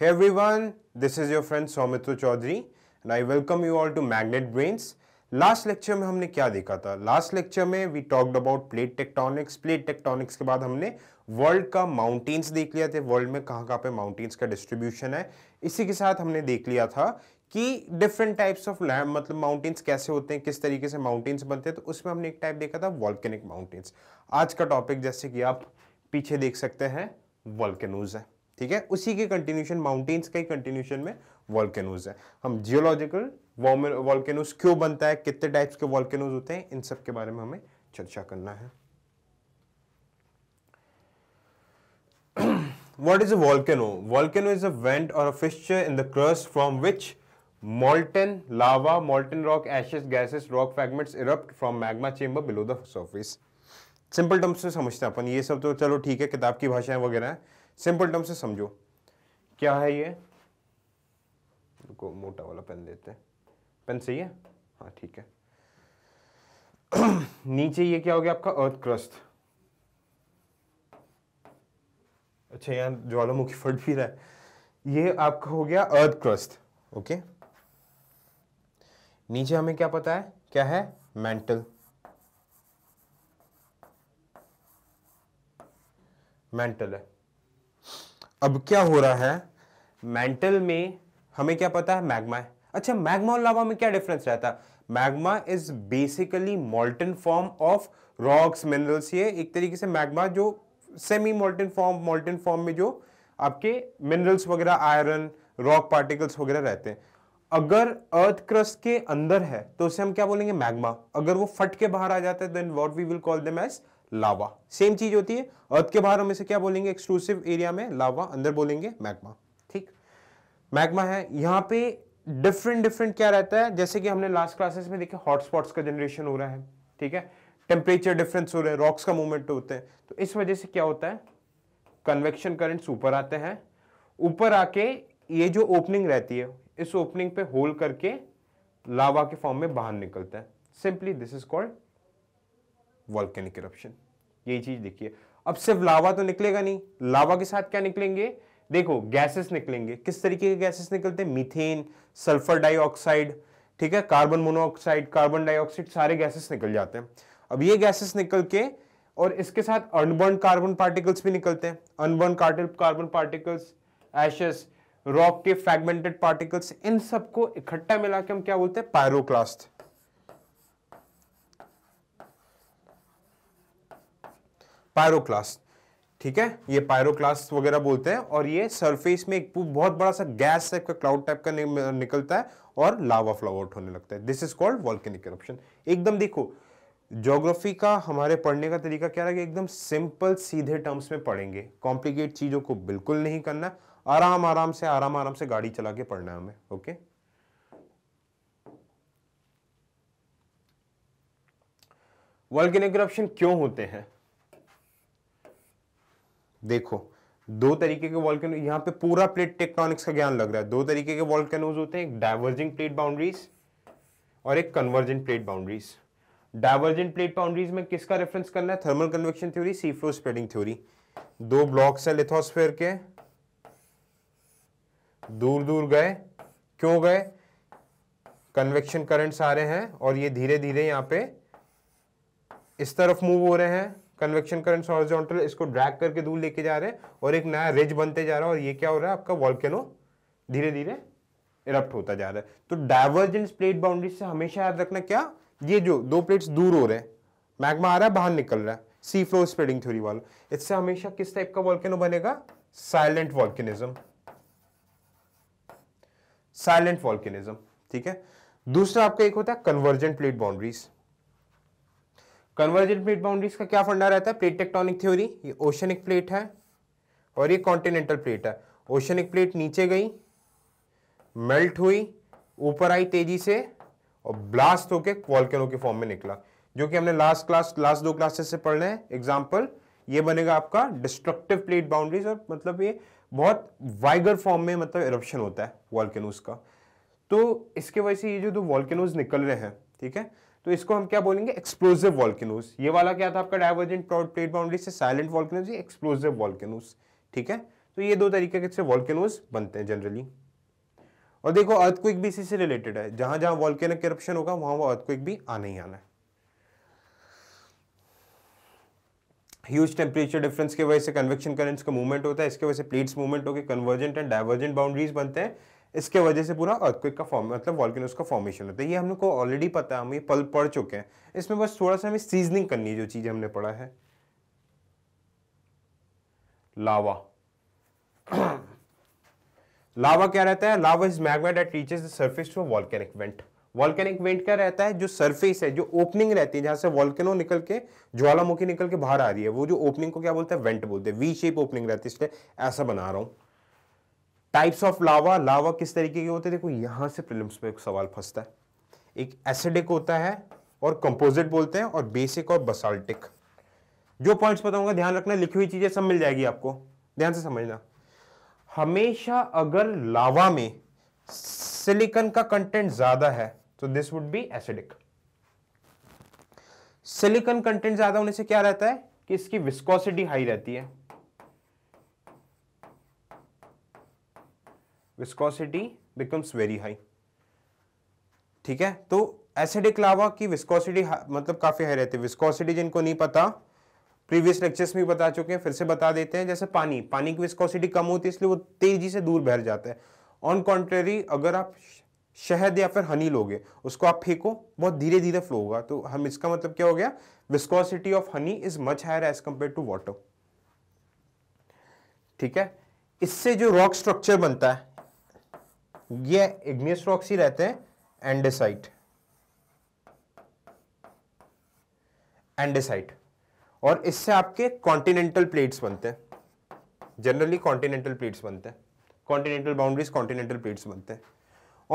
Hey everyone, this is your friend Soumitra Chaudhary and I welcome you all to Magnet Brains. Last lecture में हमने क्या देखा था last lecture में we talked about plate tectonics plate tectonics के बाद हमने वर्ल्ड का माउंटेन्स देख लिया थे वर्ल्ड में कहाँ कहाँ पे माउंटेन्स का डिस्ट्रीब्यूशन है इसी के साथ हमने देख लिया था कि डिफरेंट टाइप्स ऑफ लैंड मतलब माउंटेन्स कैसे होते हैं किस तरीके से माउंटेन्स बनते हैं तो उसमें हमने एक टाइप देखा था वॉल्केनिक माउंटेन्स आज का टॉपिक जैसे कि आप पीछे देख सकते हैं वॉल्केनोज है ठीक है उसी के कंटिन्यूशन माउंटेन्स के कंटिन्यूशन में वॉल्केनोज है हम जियोलॉजिकल वॉल्केनोज क्यों बनता है कितने टाइप्स के वॉल्केनोज होते हैं इन सब के बारे में हमें चर्चा करना है what is a volcano volcano is a vent और a in the crust from which molten lava molten rock ashes gases rock fragments erupt from magma chamber below the surface simple terms में समझते हैं अपन ये सब तो चलो ठीक है किताब की भाषाएं वगैरह है सिंपल टर्म से समझो क्या है ये रुको मोटा वाला पेन देते हैं पेन सही है हाँ ठीक है नीचे ये क्या हो गया आपका अर्थ क्रस्ट अच्छा यहां ज्वालामुखी फट भी रहा है ये आपका हो गया अर्थ क्रस्ट ओके नीचे हमें क्या पता है क्या है मेंटल मेंटल है अब क्या हो रहा है मेंटल में हमें क्या पता है मैग्मा है अच्छा मैग्मा और लावा में क्या डिफरेंस रहता है magma is basically molten form of rocks minerals ये एक तरीके से मैग्मा जो semi molten form molten form में जो आपके मिनरल्स वगैरह आयरन रॉक पार्टिकल्स वगैरह रहते हैं अगर अर्थ क्रस्ट के अंदर है तो उसे हम क्या बोलेंगे मैग्मा अगर वो फट के बाहर आ जाता है then what we will call them as lava same चीज होती है अर्थ के बाहर हम इसे क्या बोलेंगे एक्सक्लूसिव एरिया में लावा अंदर बोलेंगे मैग्मा ठीक मैग्मा है यहाँ पे डिफरेंट डिफरेंट क्या रहता है जैसे कि हमने लास्ट क्लासेस में देखे हॉटस्पॉट्स का जनरेशन हो रहा है ठीक है टेम्परेचर डिफरेंस हो रहे हैं रॉक्स का मूवमेंट होते हैं तो इस वजह से क्या होता है कन्वेक्शन करेंट्स ऊपर आते हैं ऊपर आके ये जो ओपनिंग रहती है इस ओपनिंग पे होल करके लावा के फॉर्म में बाहर निकलता है simply this is called volcanic eruption यही चीज देखिए अब सिर्फ लावा तो निकलेगा नहीं लावा के साथ क्या निकलेंगे देखो गैसेस निकलेंगे किस तरीके के गैसेस निकलते हैं मीथेन सल्फर डाइऑक्साइड ठीक है कार्बन मोनोऑक्साइड कार्बन डाइऑक्साइड सारे गैसेस निकल जाते हैं अब ये गैसेस निकल के और इसके साथ अनबर्न कार्बन पार्टिकल्स भी निकलते हैं unburnt carbon particles ashes rock के फ्रेगमेंटेड पार्टिकल्स इन सबको इकट्ठा मिला के हम क्या बोलते हैं पायरोक्लास्ट पायरोक्लास्ट ठीक है ये पायरोक्लास्ट वगैरह बोलते हैं और ये सरफेस में एक बहुत बड़ा सा गैस टाइप का क्लाउड टाइप का निकलता है और लावा आउट होने लगता है this is called volcanic eruption एकदम देखो जोग्राफी का हमारे पढ़ने का तरीका क्या रहेगा एकदम सिंपल सीधे टर्म्स में पढ़ेंगे कॉम्प्लिकेट चीज़ों को बिल्कुल नहीं करना आराम आराम से आराम आराम से गाड़ी चला के पढ़ना है हमें ओके वॉल्केनिक करप्शन क्यों होते हैं देखो दो तरीके के वॉल्केनो यहाँ पे पूरा प्लेट टेक्टोनिक्स का ज्ञान लग रहा है दो तरीके के वॉल्केनोज होते हैं एक डाइवर्जिंग प्लेट बाउंड्रीज और एक convergent plate boundaries divergent plate boundaries में किसका रेफरेंस करना है thermal convection theory sea floor spreading theory दो ब्लॉक्स हैं लिथोस्फेयर के दूर दूर गए क्यों गए कन्वेक्शन करंट्स आ रहे हैं और ये धीरे धीरे यहाँ पे इस तरफ मूव हो रहे हैं कन्वेक्शन करंट हॉरिजॉन्टल इसको ड्रैग करके दूर लेके जा रहे हैं और एक नया रिज बनते जा रहा है और ये क्या हो रहा है आपका वॉल्केनो धीरे धीरे इरप्ट होता जा रहा है तो डाइवर्जेंस प्लेट बाउंड्री से हमेशा याद रखना क्या ये जो दो प्लेट्स दूर हो रहे हैं मैग्मा आ रहा है बाहर निकल रहा है सी फ्लो स्प्रेडिंग थ्योरी वाला इससे हमेशा किस टाइप का वॉल्केनो बनेगा साइलेंट वॉल्केनिज्म साइलेंट वॉल्केनिज्म ठीक है दूसरा आपका एक होता है convergent plate boundaries convergent plate boundaries का क्या फंडा रहता है प्लेट टेक्टोनिक थ्योरी ये ओशनिक प्लेट है और ये कॉन्टिनेंटल प्लेट है ओशनिक प्लेट नीचे गई मेल्ट हुई ऊपर आई तेजी से और ब्लास्ट होके वॉल्केनो के फॉर्म में निकला जो कि हमने लास्ट क्लास लास्ट दो क्लासेस से पढ़ रहे हैं एग्जाम्पल ये बनेगा आपका डिस्ट्रक्टिव प्लेट बाउंड्रीज और मतलब ये बहुत वाइगर फॉर्म में मतलब इरप्शन होता है वॉल्केनोज का तो इसके वजह से ये जो दो वॉल्केनोज निकल रहे हैं ठीक है तो इसको हम क्या बोलेंगे एक्सप्लोजिव वॉल्केनोज ये वाला क्या था आपका डाइवर्जेंट प्लेट बाउंड्री से साइलेंट वॉल्केनोज ये एक्सप्लोजिव वॉल्केनोज ठीक है तो ये दो तरीके के वॉल्केनोज बनते हैं जनरली और देखो अर्थक्विक भी इसी से रिलेटेड है जहां जहां वॉल्केनिक करप्शन होगा वहां वो अर्थक्विक भी आने ही आना है ह्यूज टेम्परेचर डिफरेंस की वजह से कन्वेक्शन करेंट्स का मूवमेंट होता है इसके वजह से प्लेट्स मूवमेंट होकर कन्वर्जेंट एंड डाइवर्जेंट बाउंड्रीज बनते हैं इसके वजह से पूरा अर्थक्विक का फॉर्म मतलब वॉल्केनोस का फॉर्मेशन होता है ये हम लोग को ऑलरेडी पता है हम ये पल पढ़ चुके हैं इसमें बस थोड़ा सा हमें सीजनिंग करनी है जो चीज़ हमने पढ़ा है लावा लावा क्या रहता है lava is magma that reaches the surface to volcanic vent volcanic vent क्या रहता है जो सर्फेस है जो ओपनिंग रहती है जहां से वॉल्केनो निकल के ज्वालामुखी निकल के बाहर आ रही है वो जो ओपनिंग को क्या बोलते हैं वेंट बोलते हैं वी शेप ओपनिंग रहती है इसलिए ऐसा बना रहा हूं टाइप्स ऑफ लावा लावा किस तरीके के होते हैं देखो यहां से प्रिलिम्स में सवाल फंसता है एक एसिडिक होता है और कंपोजिट बोलते हैं और बेसिक और बसाल्टिक जो पॉइंट्स बताऊंगा ध्यान रखना लिखी हुई चीजें सब मिल जाएगी आपको ध्यान से समझना हमेशा अगर लावा में सिलिकन का कंटेंट ज्यादा है तो this would be acidic silicon content ज्यादा होने से क्या रहता है कि इसकी विस्कोसिटी हाई रहती है विस्कोसिटी बिकम्स वेरी हाई ठीक है तो एसिडिक लावा की विस्कोसिटी मतलब काफ़ी हाई रहती है विस्कोसिटी जिनको नहीं पता प्रीवियस लेक्चर्स में बता चुके हैं फिर से बता देते हैं जैसे पानी पानी की विस्कोसिटी कम होती है इसलिए वो तेजी से दूर बह जाता है ऑन कॉन्ट्रेरी अगर आप शहद या फिर हनी लोगे उसको आप फेंको बहुत धीरे धीरे फ्लो होगा तो हम इसका मतलब क्या हो गया viscosity of honey is much higher as compare to water ठीक है इससे जो रॉक स्ट्रक्चर बनता है ये इग्नियस रॉक्स ही रहते हैं एंडेसाइट एंडेसाइट और इससे आपके कॉन्टिनेंटल प्लेट्स बनते हैं जनरली कॉन्टिनेंटल प्लेट्स बनते हैं कॉन्टिनेंटल बाउंड्रीज कॉन्टिनेंटल प्लेट्स बनते हैं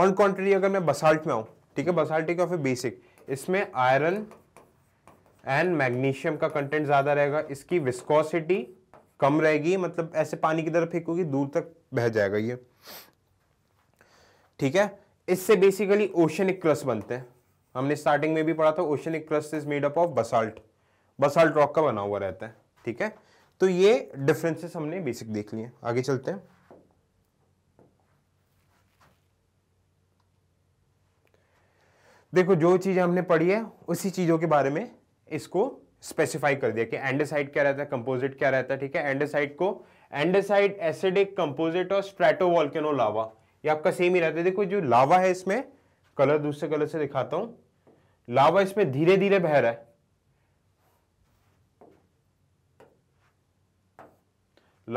ऑन कॉन्ट्री अगर मैं बसाल्ट में आऊं ठीक है बसाल्ट ऑफ ए बेसिक इसमें आयरन एंड मैग्नीशियम का कंटेंट ज़्यादा रहेगा इसकी विस्कोसिटी कम रहेगी मतलब ऐसे पानी की तरफ फेंकोगी दूर तक बह जाएगा ये ठीक है इससे बेसिकली ओशनिक क्रस्ट बनते हैं हमने स्टार्टिंग में भी पढ़ा था oceanic crust is made up of basalt basalt rock का बना हुआ रहता है ठीक है तो ये डिफरेंसेस हमने बेसिक देख लिए आगे चलते हैं देखो जो चीज हमने पढ़ी है उसी चीजों के बारे में इसको स्पेसिफाई कर दिया कि एंडेसाइड क्या रहता है कंपोजिट क्या रहता है ठीक है एंडेसाइड को एंडेसाइड एसिडिक कंपोजिट और स्ट्रेटोवॉल्केनो लावा ये आपका सेम ही रहता है देखो जो लावा है इसमें कलर दूसरे कलर से दिखाता हूं लावा इसमें धीरे धीरे बह रहा है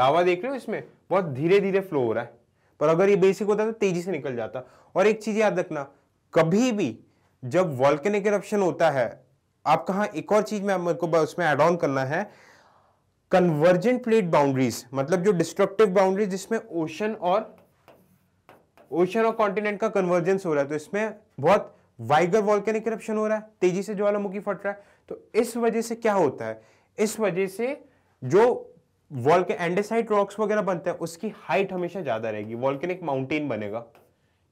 लावा देख रहे हो इसमें बहुत धीरे धीरे फ्लो हो रहा है पर अगर ये बेसिक होता तो तेजी से निकल जाता और एक चीज याद रखना कभी भी जब वॉल्केनिक इरप्शन होता है आप कहा एक और चीज में को उसमें एड ऑन करना है कन्वर्जेंट प्लेट बाउंड्रीज मतलब जो डिस्ट्रक्टिव बाउंड्रीज जिसमें ओशन और ओशन और कॉन्टिनेंट का कन्वर्जेंस हो रहा है तो इसमें बहुत वाइगर वॉल्केनिक करप्शन हो रहा है तेजी से ज्वालामुखी फट रहा है तो इस वजह से क्या होता है इस वजह से जो वॉल के एंडेसाइट रॉक्स वगैरह बनते हैं उसकी हाइट हमेशा ज्यादा रहेगी वॉल्केनिक माउंटेन बनेगा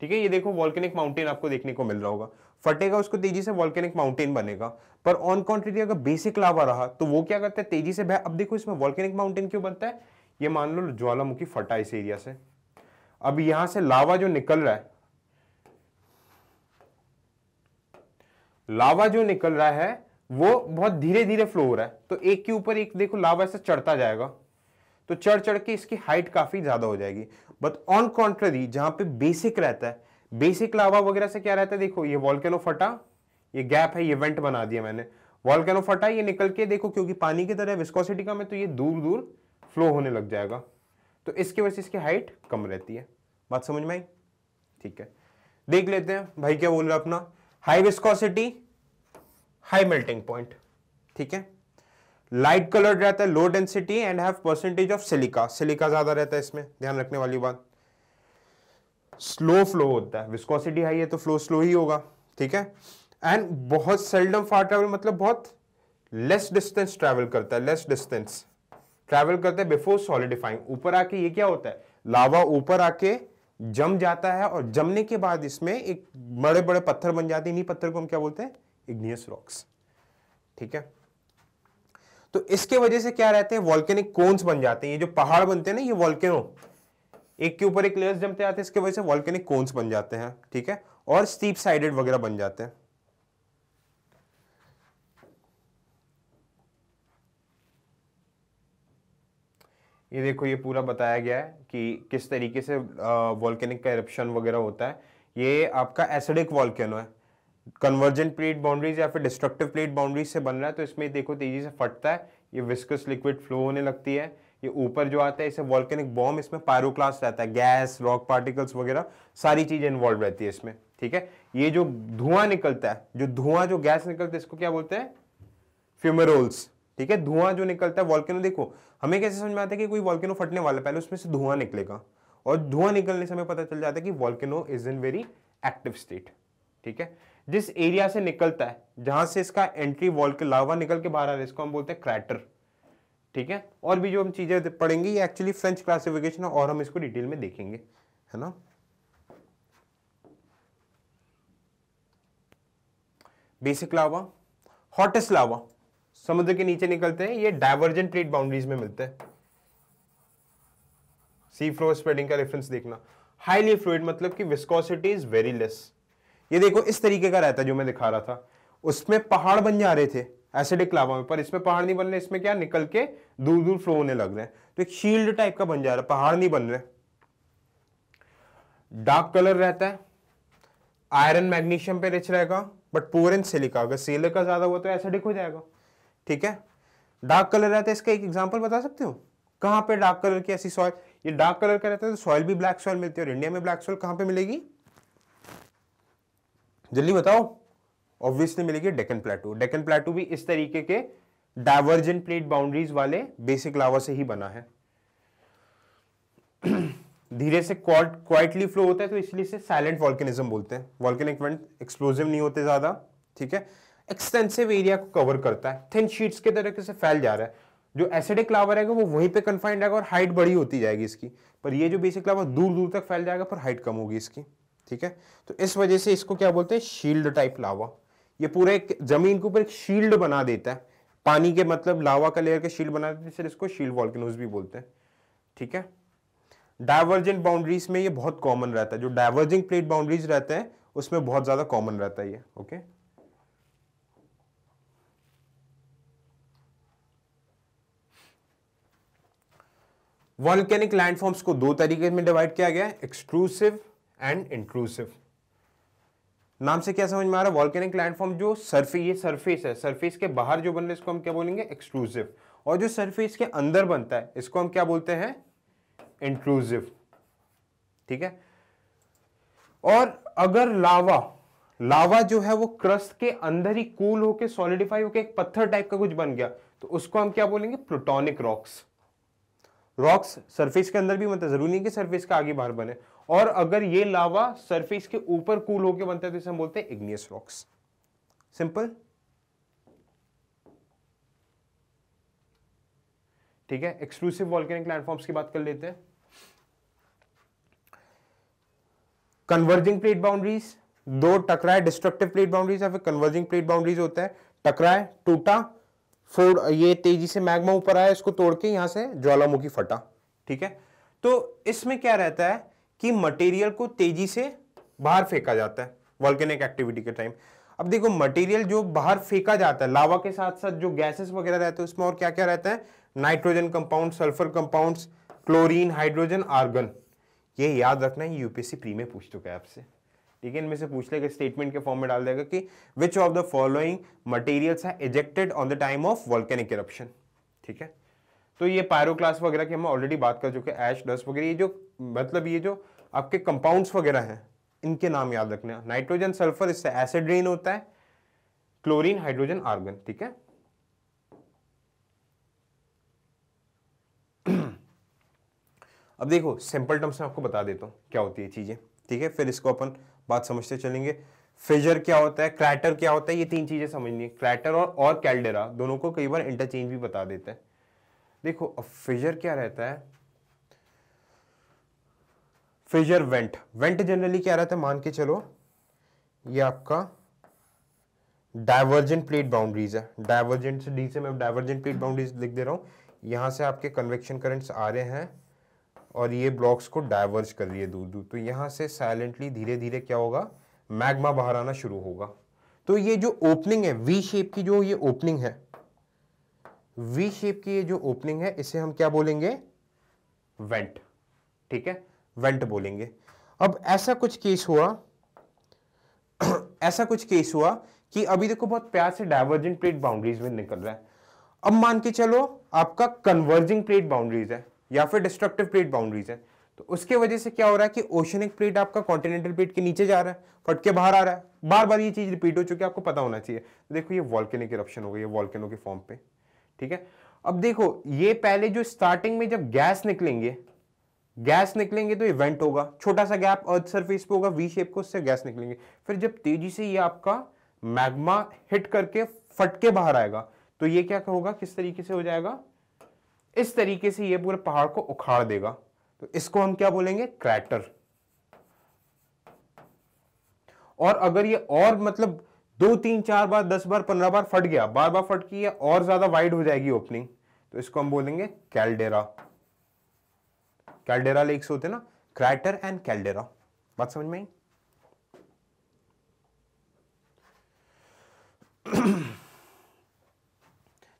ठीक है ये देखो वॉल्केनिक माउंटेन आपको देखने को मिल रहा होगा फटेगा उसको तेजी से वॉल्केनिक माउंटेन बनेगा पर ऑन कॉन्ट्री अगर बेसिक लावा रहा तो वो क्या करता है तेजी से अब देखो इसमें वॉल्केनिक माउंटेन क्यों बनता है ये मान लो ज्वालामुखी फटा इस एरिया से अब यहां से लावा जो निकल रहा है लावा जो निकल रहा है वो बहुत धीरे धीरे फ्लो हो रहा है तो एक के ऊपर एक देखो लावा ऐसे चढ़ता जाएगा तो चढ़ चढ़ के इसकी हाइट काफी ज्यादा हो जाएगी बट ऑन कॉन्ट्ररी जहां पे बेसिक रहता है बेसिक लावा वगैरह से क्या रहता है देखो ये वॉल्केनो फटा ये गैप है ये वेंट बना दिया मैंने वॉल्केनो फटा ये निकल के देखो क्योंकि पानी की तरह विस्कोसिटी का है तो ये दूर दूर फ्लो होने लग जाएगा तो इसकी वजह से इसकी हाइट कम रहती है बात समझ में आई ठीक है देख लेते हैं भाई क्या बोल रहा अपना high viscosity high melting point ठीक है लाइट कलर्ड रहता है low density and have percentage of silica silica ज्यादा रहता है इसमें ध्यान रखने वाली बात स्लो फ्लो होता है विस्कोसिटी हाई है तो फ्लो स्लो ही होगा ठीक है एंड बहुत सेल्डम फार ट्रेवल मतलब बहुत लेस डिस्टेंस ट्रेवल करता है लेस डिस्टेंस ट्रैवल करते हैं बिफोर सॉलिडिफाइंग ऊपर आके ये क्या होता है लावा ऊपर आके जम जाता है और जमने के बाद इसमें एक बड़े बड़े पत्थर बन जाते हैं इन्हीं पत्थर को हम क्या बोलते हैं इग्नियस रॉक्स ठीक है तो इसके वजह से क्या रहते हैं वॉल्केनिक कोन्स बन जाते हैं ये जो पहाड़ बनते हैं ना ये वॉल्केनो एक के ऊपर एक लेयर्स जमते आते हैं इसके वजह से वॉल्केनिक कोन्स बन जाते हैं ठीक है और स्टीप साइडेड वगैरह बन जाते हैं ये देखो ये पूरा बताया गया है कि किस तरीके से वॉल्केनिक का इरप्शन वगैरह होता है ये आपका एसिडिक वॉल्केनो है कन्वर्जेंट प्लेट बाउंड्रीज या फिर डिस्ट्रक्टिव प्लेट बाउंड्रीज से बन रहा है तो इसमें देखो तेजी से फटता है ये विस्कस लिक्विड फ्लो होने लगती है ये ऊपर जो आता है इसे वॉल्केनिक बॉम्ब इसमें पायरोक्लास्ट रहता है गैस रॉक पार्टिकल्स वगैरह सारी चीज़ें इन्वॉल्व रहती है इसमें ठीक है ये जो धुआं निकलता है जो धुआं जो गैस निकलता है इसको क्या बोलते हैं फ्यूमरोल्स ठीक है धुआं जो निकलता है वॉल्केनो देखो हमें कैसे समझ में आता है कि कोई वॉल्केनो फटने वाला पहले उसमें से धुआं निकलेगा और धुआं निकलने से हमें पता चल जाता है कि volcano is in very active state ठीक है जिस एरिया से निकलता है जहां से इसका एंट्री वॉल के लावा निकल के बाहर आ रहा है इसको हम बोलते हैं क्रैटर ठीक है और भी जो हम चीजें पढ़ेंगे ये एक्चुअली फ्रेंच क्लासिफिकेशन है और हम इसको डिटेल में देखेंगे है ना बेसिक लावा हॉटेस्ट लावा समुद्र के नीचे निकलते हैं ये डाइवर्जेंट ट्रेड बाउंड्रीज में मिलते हैं सी फ्लो स्प्रेडिंग का रेफरेंस देखना हाईली फ्लूड मतलब कि विस्कोसिटी इज वेरी लेस ये देखो इस तरीके का रहता है जो मैं दिखा रहा था उसमें पहाड़ बन जा रहे थे एसिडिक लावा में पर इसमें पहाड़ नहीं बन रहे इसमें क्या निकल के दूर दूर फ्लो होने लग रहे हैं तो एक शील्ड टाइप का बन जा रहा है पहाड़ नहीं बन रहे डार्क कलर रहता है आयरन मैग्नीशियम पे रिच रहेगा बट पोर एंड सिलिका अगर सिलिका ज्यादा हुआ तो एसिडिक हो जाएगा ठीक है डार्क कलर रहता है इसका एक एग्जाम्पल बता सकते हो कहाँ पे डार्क कलर की ऐसी सॉइल ये डार्क कलर का रहता है तो सॉइल भी ब्लैक सॉइल मिलती है और इंडिया में ब्लैक सॉइल कहाँ पे मिलेगी जल्दी बताओ ऑब्वियसली मिलेगी डेकन प्लेटू डेकन प्लेटू भी इस तरीके के डाइवर्जेंट प्लेट बाउंड्रीज वाले बेसिक लावा से ही बना है धीरे से क्वाइटली फ्लो होता है तो इसलिए इसे साइलेंट वॉल्केनिज्म बोलते हैं वॉल्केनिक वेंट एक्सप्लोजिव नहीं होते ज्यादा ठीक है एक्सटेंसिव एरिया को कवर करता है थिन शीट्स के तरीके से फैल जा रहा है जो एसिडिक लावा रहेगा वो वहीं पे कन्फाइंड रहेगा और हाइट बड़ी होती जाएगी इसकी पर ये जो बेसिक लावा दूर दूर तक फैल जाएगा पर हाइट कम होगी इसकी ठीक है तो इस वजह से इसको क्या बोलते हैं शील्ड टाइप लावा ये पूरा एक जमीन के ऊपर एक शील्ड बना देता है पानी के मतलब लावा का लेयर के शील्ड बना देते हैं फिर इसको शील्ड वॉल्किनोज भी बोलते हैं ठीक है डाइवर्जेंट बाउंड्रीज में ये बहुत कॉमन रहता है जो डाइवर्जिंग प्लेट बाउंड्रीज रहते हैं उसमें बहुत ज़्यादा कॉमन रहता है ये ओके वॉल्केनिक लैंडफॉर्म्स को दो तरीके में डिवाइड किया गया है एक्सक्लूसिव एंड इंक्लूसिव नाम से क्या समझ में आ रहा है वॉल्केनिक लैंडफॉर्म जो सर्फे ये सर्फेस है सर्फेस के बाहर जो बन रहा है इसको हम क्या बोलेंगे एक्सक्लूसिव और जो सर्फेस के अंदर बनता है इसको हम क्या बोलते हैं इंक्लूसिव ठीक है और अगर लावा लावा जो है वो क्रस्ट के अंदर ही कूल होके सॉलिडिफाई होके एक पत्थर टाइप का कुछ बन गया तो उसको हम क्या बोलेंगे प्लूटोनिक रॉक्स रॉक्स सरफेस के अंदर भी बनता है जरूरी नहीं कि सरफेस का आगे बाहर बने और अगर ये लावा सरफेस के ऊपर कूल होकर बनता है तो इसे हम बोलते हैं इग्नियस रॉक्स सिंपल ठीक है एक्सक्लूसिव वॉल्केनिक प्लेटफॉर्म्स की बात कर लेते हैं कन्वर्जिंग प्लेट बाउंड्रीज दो टकराए डिस्ट्रक्टिव प्लेट बाउंड्रीज या फिर कन्वर्जिंग प्लेट बाउंड्रीज होता है टकराए टूटा फोड़ ये तेजी से मैग्मा ऊपर आया इसको तोड़ के यहाँ से ज्वालामुखी फटा ठीक है तो इसमें क्या रहता है कि मटेरियल को तेजी से बाहर फेंका जाता है वॉल्केनिक एक्टिविटी के टाइम अब देखो मटेरियल जो बाहर फेंका जाता है लावा के साथ साथ जो गैसेस वगैरह रहते हैं उसमें और क्या क्या रहता है nitrogen compound sulphur compound chlorine hydrogen argon ये याद रखना है यूपीएससी प्री में पूछ चुका है आपसे ठीक है इनमें से पूछ लेगा स्टेटमेंट के फॉर्म में डाल देगा कि which of the following materials है ejected on the time of volcanic eruption ठीक है तो ये पायरोक्लास वगैरह की हम ऑलरेडी बात कर चुके हैं एश डस्ट वगैरह ये जो मतलब ये जो आपके कंपाउंड्स वगैरह हैं इनके नाम याद रखना नाइट्रोजन सल्फर इससे एसिड रेन होता है क्लोरीन हाइड्रोजन आर्गन ठीक है अब देखो सिंपल टर्म्स में आपको बता देता हूँ क्या होती है चीज़ें ठीक है फिर इसको अपन बात समझते चलेंगे फेजर क्या होता है क्रैटर क्या होता है ये तीन चीज़ें समझनी है क्रैटर और, और कैल्डेरा दोनों को कई बार इंटरचेंज भी बता देते हैं देखो अब फेजर क्या रहता है फेजर वेंट वेंट जनरली क्या रहता है मान के चलो ये आपका डायवर्जेंट प्लेट बाउंड्रीज है डायवर्जेंट डी से मैं डायवर्जेंट प्लेट बाउंड्रीज लिख दे रहा हूं यहां से आपके कन्वेक्शन करंट्स आ रहे हैं और ये ब्लॉक्स को डाइवर्ज कर रही है दूर दूर तो यहाँ से साइलेंटली धीरे धीरे क्या होगा मैग्मा बाहर आना शुरू होगा तो ये जो ओपनिंग है वी शेप की जो ये ओपनिंग है वी शेप की ये जो ओपनिंग है इसे हम क्या बोलेंगे वेंट ठीक है वेंट बोलेंगे अब ऐसा कुछ केस हुआ ऐसा कुछ केस हुआ कि अभी देखो बहुत प्यार से डाइवर्जेंट प्लेट बाउंड्रीज में निकल रहा है अब मान के चलो आपका कन्वर्जिंग प्लेट बाउंड्रीज है या फिर डिस्ट्रक्टिव प्लेट बाउंड्रीज है तो उसके वजह से क्या हो रहा है कि ओशनिक प्लेट आपका कॉन्टिनेंटल प्लेट के नीचे जा रहा है फट के बाहर आ रहा है बार बार ये चीज़ रिपीट हो चुकी है आपको पता होना चाहिए तो देखो ये वॉल्केनिक इरप्शन हो गई है वॉल्केनो के फॉर्म पे ठीक है अब देखो ये पहले जो स्टार्टिंग में जब गैस निकलेंगे गैस निकलेंगे तो इवेंट होगा छोटा सा गैप अर्थ सरफेस पे होगा वी शेप को उससे गैस निकलेंगे फिर जब तेजी से ये आपका मैग्मा हिट करके फटके बाहर आएगा तो ये क्या होगा किस तरीके से हो जाएगा इस तरीके से ये पूरे पहाड़ को उखाड़ देगा तो इसको हम क्या बोलेंगे क्रैटर और अगर ये और मतलब दो तीन चार बार दस बार पंद्रह बार फट गया बार बार फट के ये और ज्यादा वाइड हो जाएगी ओपनिंग तो इसको हम बोलेंगे कैलडेरा कैलडेरा लेक्स होते ना क्रैटर एंड कैलडेरा बात समझ में आई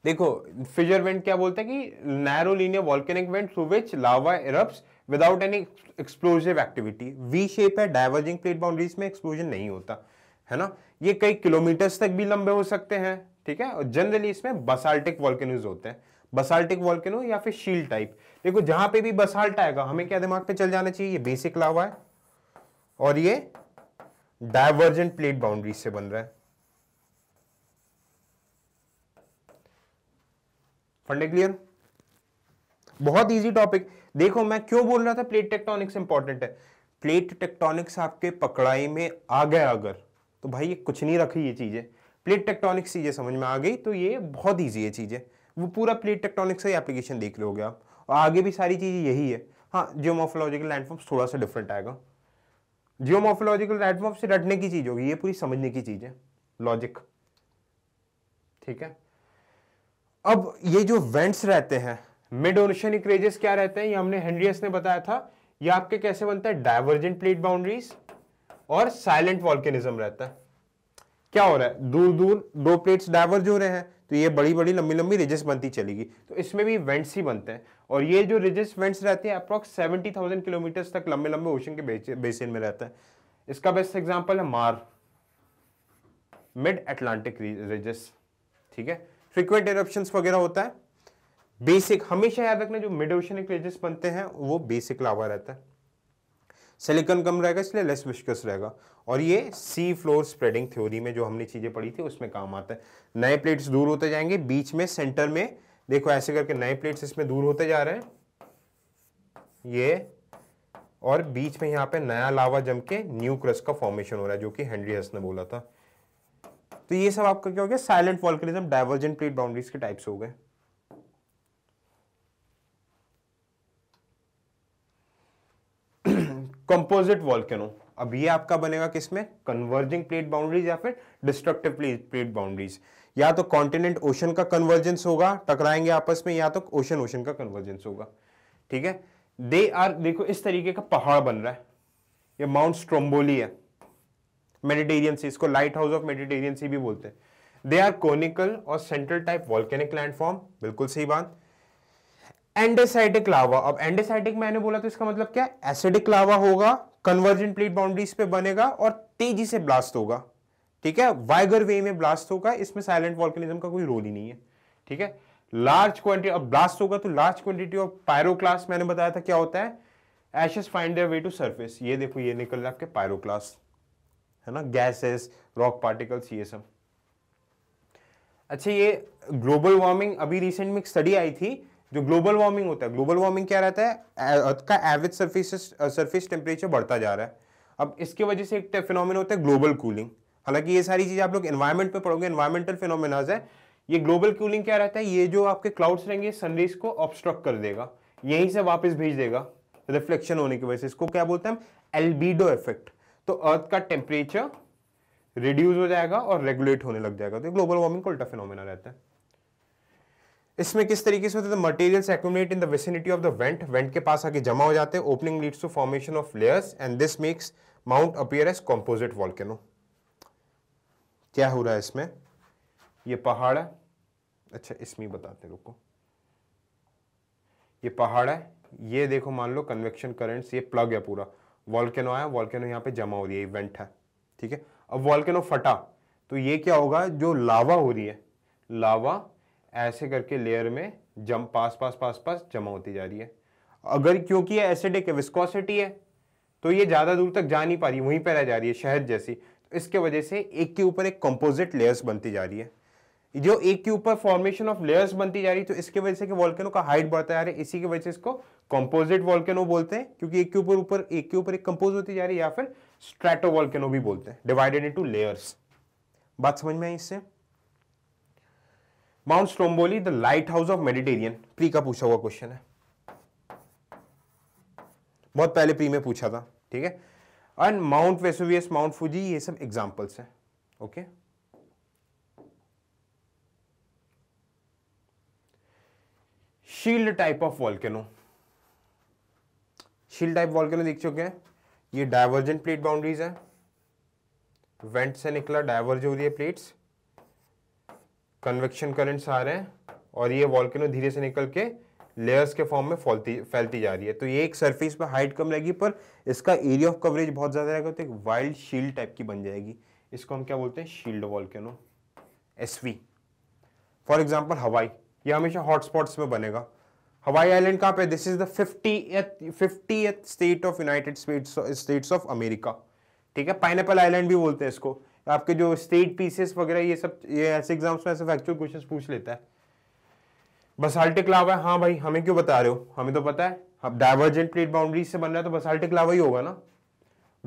देखो फिजर वेंट क्या बोलते हैं कि narrow linear volcanic vent through which lava erupts without any explosive activity V shape है डाइवर्जिंग प्लेट बाउंड्रीज में एक्सप्लोजन नहीं होता है ना ये कई किलोमीटर्स तक भी लंबे हो सकते हैं ठीक है और जनरली इसमें बसाल्टिक वॉल्केनोज होते हैं बसाल्टिक वॉल्केनो या फिर शील टाइप देखो जहां पे भी बसाल्ट आएगा हमें क्या दिमाग पे चल जाना चाहिए ये बेसिक लावा है और ये डाइवर्जेंट प्लेट बाउंड्रीज से बन रहा है फंडे क्लियर बहुत इजी टॉपिक देखो मैं क्यों बोल रहा था प्लेट टेक्टोनिक्स इंपॉर्टेंट है प्लेट टेक्टोनिक्स आपके पकड़ाई में आ गया अगर तो भाई ये कुछ नहीं रखी ये चीजें प्लेट टेक्टोनिक्स चीजें समझ में आ गई तो ये बहुत ईजी है चीजें वो पूरा प्लेट टेक्टोनिक्स का ही एप्लीकेशन देख लोगे आप और आगे भी सारी चीजें यही है हाँ जियोमोफोलॉजिकल लैंडफॉर्म्स थोड़ा सा डिफरेंट आएगा जियोमोफोलॉजिकल लैंडफॉर्म से रटने की चीज होगी ये पूरी समझने की चीज है लॉजिक ठीक है अब ये जो वेंट्स रहते हैं मिड ओनिशनिक रेजेस क्या रहते हैं ये हमने हेनरियस ने बताया था ये आपके कैसे बनता है डायवर्जेंट प्लेट बाउंड्रीज और साइलेंट वॉल्केनिज्म रहता है क्या हो रहा है दूर दूर दो प्लेट्स डाइवर्ज हो रहे हैं तो ये बड़ी बड़ी लंबी लंबी रिजेस बनती चलेगी तो इसमें भी वेंट्स ही बनते हैं और ये जो रिजेस वेंट्स रहते हैं अप्रॉक्स सेवेंटी थाउजेंड किलोमीटर्स तक लंबे लंबे ओशन के बेसिन में रहता है इसका बेस्ट एग्जाम्पल है मार मिड एटलांटिक रिजेस ठीक है फ्रिक्वेंट इरप्शन वगैरह होता है बेसिक हमेशा याद रखना जो मिड ओशन क्लेजेस बनते हैं वो बेसिक लावा रहता है सिलिकॉन कम रहेगा इसलिए लेस विस्कस रहेगा और ये सी फ्लोर स्प्रेडिंग थ्योरी में जो हमने चीज़ें पढ़ी थी उसमें काम आता है नए प्लेट्स दूर होते जाएंगे बीच में सेंटर में देखो ऐसे करके नए प्लेट्स इसमें दूर होते जा रहे हैं ये और बीच में यहाँ पे नया लावा जम के न्यू क्रस का फॉर्मेशन हो रहा है जो कि हेनरी हस ने बोला था तो ये सब आपका क्या हो गया silent volcanism divergent plate boundaries के टाइप्स हो गए कंपोजिट वॉल्केनो अब ये आपका बनेगा किसमें कन्वर्जिंग प्लेट बाउंड्रीज या फिर डिस्ट्रक्टिव प्लेट बाउंड्रीज या तो कॉन्टिनेंट ओशन का कन्वर्जेंस होगा टकराएंगे आपस में या तो ओशन ओशन का कन्वर्जेंस होगा ठीक है दे आर देखो इस तरीके का पहाड़ बन रहा है ये माउंट स्ट्रोम्बोली है मेडिटेरियन सी इसको lighthouse of Mediterranean Sea भी बोलते हैं दे आर कोनिकल और सेंट्रल टाइप वॉल्केनिक लैंडफॉर्म बिल्कुल सही बात एंडेसाइटिक लावा अब एंडेसाइटिक मैंने बोला तो इसका मतलब क्या एसिडिक लावा होगा कन्वर्जेंट प्लेट बाउंड्रीज पे बनेगा और तेजी से ब्लास्ट होगा ठीक है वाइगर वे में ब्लास्ट होगा इसमें साइलेंट वॉल्केनिज्म का कोई रोल ही नहीं है ठीक है लार्ज क्वांटिटी अब ब्लास्ट होगा तो लार्ज क्वांटिटी ऑफ पायरोक्लास मैंने बताया था क्या होता है ashes find their way to surface ये देखो ये निकल रहा है आपके पायरोक्लास्ट है ना गैसेस रॉक पार्टिकल्स ये सब अच्छा ये ग्लोबल वार्मिंग अभी रिसेंट में एक स्टडी आई थी जो ग्लोबल वार्मिंग होता है ग्लोबल वार्मिंग क्या रहता है अर्थ का एवरेज सर्फेस सर्फेस टेम्परेचर बढ़ता जा रहा है अब इसके वजह से एक फिनोमिन होता है ग्लोबल कूलिंग हालांकि ये सारी चीज़ें आप लोग इन्वायरमेंट पे पढ़ोगे एनवायरमेंटल फिनोमिनाज है ये ग्लोबल कूलिंग क्या रहता है ये जो आपके क्लाउड्स रहेंगे सनरेज को ऑब्स्ट्रक्ट कर देगा यहीं से वापस भेज देगा रिफ्लेक्शन होने की वजह से इसको क्या बोलते हैं एल्बीडो इफेक्ट तो अर्थ का टेम्परेचर रिड्यूस हो जाएगा और रेगुलेट होने लग जाएगा तो ग्लोबल वार्मिंग का उल्टा फिनोमिना रहता है इसमें किस तरीके से होता है material accumulate in the vicinity of the vent vent के पास आके जमा हो जाते हैं opening leads to formation of layers and this makes mount appear as composite volcano क्या हो रहा है इसमें ये पहाड़ है अच्छा इसमें बताते रुको ये पहाड़ है ये देखो मान लो कन्वेक्शन करेंट्स ये प्लग है पूरा वॉल्केनो आया वॉल्केनो यहाँ पे जमा हो रही है इवेंट है ठीक है अब वॉल्केनो फटा तो ये क्या होगा जो लावा हो रही है लावा ऐसे करके लेयर में जम पास पास पास पास जमा होती जा रही है अगर क्योंकि ये एसिडिक है विस्कोसिटी है तो ये ज़्यादा दूर तक जा नहीं पा रही वहीं पर रह जा रही है शहद जैसी तो इसके वजह से एक के ऊपर एक कंपोजिट लेयर्स बनती जा रही है जो एक के ऊपर फॉर्मेशन ऑफ लेयर्स बनती जा रही है तो इसके वजह से कि वॉल्केनो का हाइट बढ़ता जा रहा है इसी की वजह से इसको कंपोजिट वॉल्केनो बोलते हैं क्योंकि एक के ऊपर ऊपर एक के ऊपर एक कंपोज होती जा रही है या फिर स्ट्रेटो वॉल्केनो भी बोलते हैं डिवाइडेड इनटू लेयर्स बात समझ में आई इससे Mount Stromboli the lighthouse of Mediterranean प्री का पूछा हुआ क्वेश्चन है बहुत पहले प्री में पूछा था ठीक है and Mount Vesuvius Mount Fuji ये सब एग्जाम्पल्स हैं okay okay? Shield type of volcano shield type volcano देख चुके हैं ये डाइवर्जेंट प्लेट बाउंड्रीज है वेंट से निकला डायवर्ज हो रही है प्लेट्स कन्वेक्शन करंट्स आ रहे हैं और ये वॉल्केनो धीरे से निकल के लेयर्स के फॉर्म में फैलती फैलती जा रही है तो ये एक सरफेस पर हाइट कम रहेगी पर इसका एरिया ऑफ कवरेज बहुत ज़्यादा रहेगा तो एक वाइल्ड शील्ड टाइप की बन जाएगी इसको हम क्या बोलते हैं shield volcano as for example Hawaii ये हमेशा हॉटस्पॉट्स में बनेगा हवाई आइलैंड कहाँ पे this is the fifty fifty state of United States of America ठीक है पाइनएपल आइलैंड भी बोलते हैं इसको आपके जो स्टेट पीसेस वगैरह ये सब ये ऐसे एग्जाम्स में ऐसे फैक्चुअल क्वेश्चन पूछ लेता है बसाल्टिक लावा है हाँ भाई हमें क्यों बता रहे हो हमें तो पता है अब डाइवर्जेंट प्लेट बाउंड्री से बन रहा है तो बसाल्टिक लावा ही होगा ना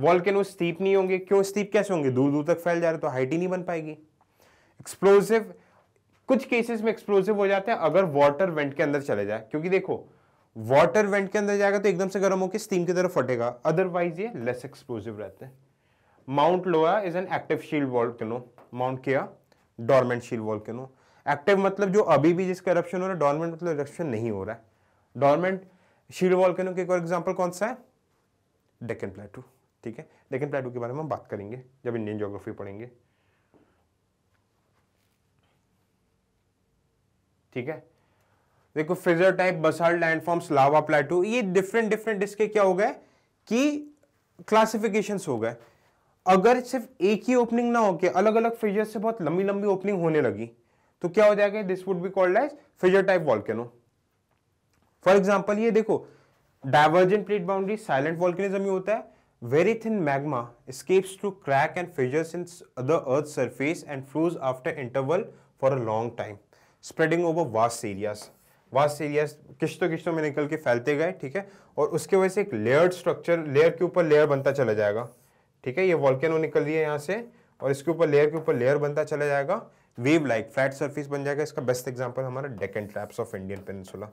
वॉल्केनो स्टीप नहीं होंगे क्यों स्टीप कैसे होंगे दूर दूर तक फैल जा रहे तो हाइट ही नहीं बन पाएगी एक्सप्लोजिव कुछ केसेस में एक्सप्लोजिव हो जाते हैं अगर वाटर वेंट के अंदर चले जाए क्योंकि देखो वाटर वेंट के अंदर जाएगा तो एकदम से गर्म होकर स्टीम की तरफ फटेगा अदरवाइज ये लेस एक्सप्लोजिव रहते हैं Mount Loa is an active shield no Mount Kea dormant shield no active मतलब जो अभी भी जिसका करप्शन हो रहा है डॉर्मेंट मतलब इरप्शन नहीं हो रहा है डॉर्मेंट शील्ड वॉल के एक और एग्जाम्पल कौन सा है डेकन प्लेटू ठीक है डेकन प्लेटू के बारे में हम बात करेंगे जब इंडियन ज्योग्राफी पढ़ेंगे ठीक है देखो fissure type basalt landforms lava plateau ये डिफरेंट डिफरेंट इसके क्या हो गए कि क्लासिफिकेशन हो गए अगर सिर्फ एक ही ओपनिंग ना होके अलग अलग फ्रिजर से बहुत लंबी लंबी ओपनिंग होने लगी तो क्या हो जाएगा this would be called as fissure type volcano for example ये देखो divergent plate boundary silent volcanism होता है very thin magma escapes to crack and fissures in other earth surface and flows after interval for a long time spreading over vast areas vast areas किश्तों किश्तों में निकल के फैलते गए ठीक है और उसके वजह से एक लेयर्ड स्ट्रक्चर लेयर के ऊपर लेयर बनता चला जाएगा ठीक है ये वॉल्केनो निकल रही है यहाँ से और इसके ऊपर लेयर के ऊपर लेयर बनता चला जाएगा वेव लाइक फ्लैट सर्फिस बन जाएगा इसका बेस्ट एग्जाम्पल हमारा Deccan traps of Indian peninsula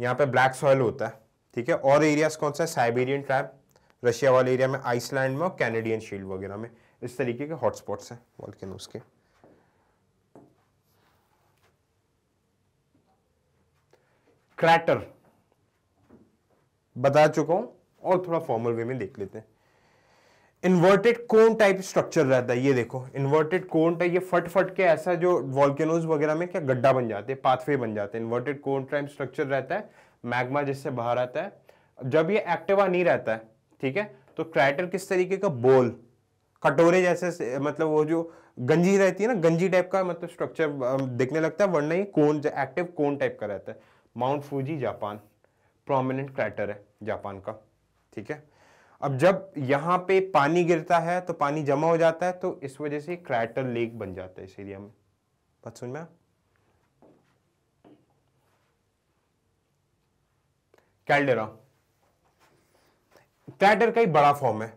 यहाँ पे ब्लैक सॉयल होता है ठीक है और एरियाज कौन सा है साइबेरियन ट्रैप रशिया वाले एरिया में आइसलैंड में और कैनेडियन शील्ड वगैरह में इस तरीके के हॉटस्पॉट्स हैं वॉल्केनोज के क्रैटर बता चुका हूं और थोड़ा फॉर्मल वे में देख लेते हैं इन्वर्टेड कोन टाइप स्ट्रक्चर रहता है ये देखो इन्वर्टेड कोन टाइप ये फट फट के ऐसा जो वॉल्केनोज वगैरह में क्या गड्ढा बन जाते हैं पाथवे बन जाते हैं इन्वर्टेड कोन टाइप स्ट्रक्चर रहता है मैग्मा जिससे बाहर आता है जब ये एक्टिवा नहीं रहता है ठीक है तो क्रैटर किस तरीके का बोल कटोरे जैसे मतलब वो जो गंजी रहती है ना गंजी टाइप का मतलब स्ट्रक्चर देखने लगता है वरना ये कोन एक्टिव कोन टाइप का रहता है mount Fuji Japan prominent crater है जापान का ठीक है अब जब यहाँ पे पानी गिरता है तो पानी जमा हो जाता है तो इस वजह से क्रैटर लेक बन जाता है इस एरिया में बात सुन में कैलडेरा क्रैटर का ही बड़ा फॉर्म है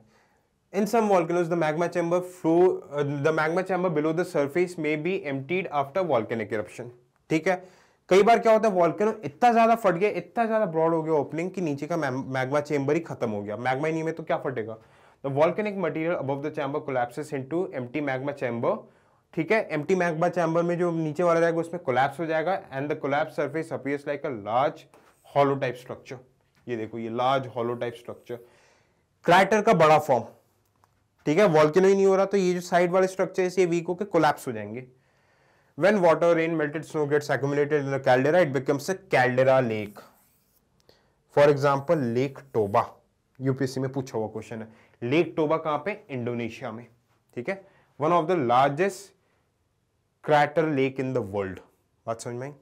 in some volcanoes the magma chamber flow the magma chamber below the surface may be emptied after volcanic corruption ठीक है कई बार क्या होता है वॉल्केनो इतना ज्यादा फट गया इतना ज्यादा ब्रॉड हो गया ओपनिंग कि नीचे का मैग्मा चेंबर ही खत्म हो गया मैग्मा ही नहीं में तो क्या फटेगा the volcanic material above the chamber collapses into empty magma chamber ठीक है एम्प्टी मैग्मा चैम्बर में जो नीचे वाला जाएगा उसमें कोलैप्स हो जाएगा and the collapse surface appears like a large hollow type structure ये देखो ये large hollow type structure crater का बड़ा फॉर्म ठीक है वॉल्केनो ही नहीं हो रहा तो ये जो साइड वाले स्ट्रक्चर है ये वीक होकर कोलैप्स हो जाएंगे When water in melted snow gets accumulated in the caldera, it becomes a caldera lake. For example lake Toba UPSC में पूछा हुआ क्वेश्चन है लेक टोबा कहां पे इंडोनेशिया में ठीक है one of the largest crater lake in the world बात समझ में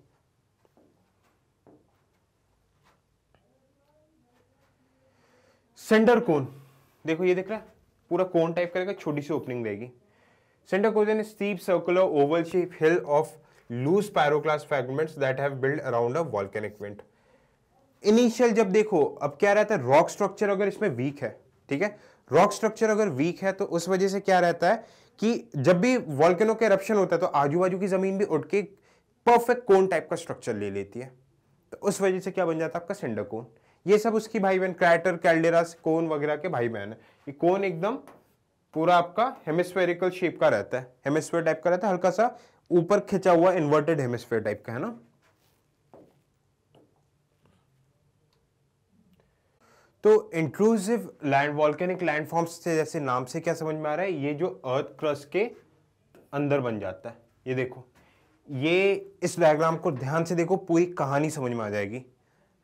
सेंटर कोन देखो ये देख रहा है पूरा कोन टाइप करेगा छोटी सी ओपनिंग रहेगी Center cone is steep circular oval shaped hill of loose pyroclast fragments that have built around a volcanic wind. Initial जब देखो अब क्या रहता है रॉक स्ट्रक्चर अगर इसमें वीक है ठीक है रॉक स्ट्रक्चर अगर वीक है तो उस वजह से क्या रहता है कि जब भी वॉल्केनो का eruption होता है तो आजू बाजू की जमीन भी उठ के परफेक्ट कोन टाइप का स्ट्रक्चर ले लेती है तो उस वजह से क्या बन जाता है आपका सेंडर कोन ये सब उसकी भाई बहन क्रैटर कैलडेरा कोन वगैरह के भाई बहन है ये कोन एकदम पूरा आपका हेमिस्फेरिकल शेप का रहता है हेमिस्फेयर टाइप का रहता है हल्का सा ऊपर खिंचा हुआ इन्वर्टेड हेमिस्फेयर टाइप का है ना तो इंक्लूसिव लैंड वॉल्केनिक फॉर्म्स से जैसे नाम से क्या समझ में आ रहा है ये जो अर्थ क्रस्ट के अंदर बन जाता है ये देखो ये इस डायग्राम को ध्यान से देखो पूरी कहानी समझ में आ जाएगी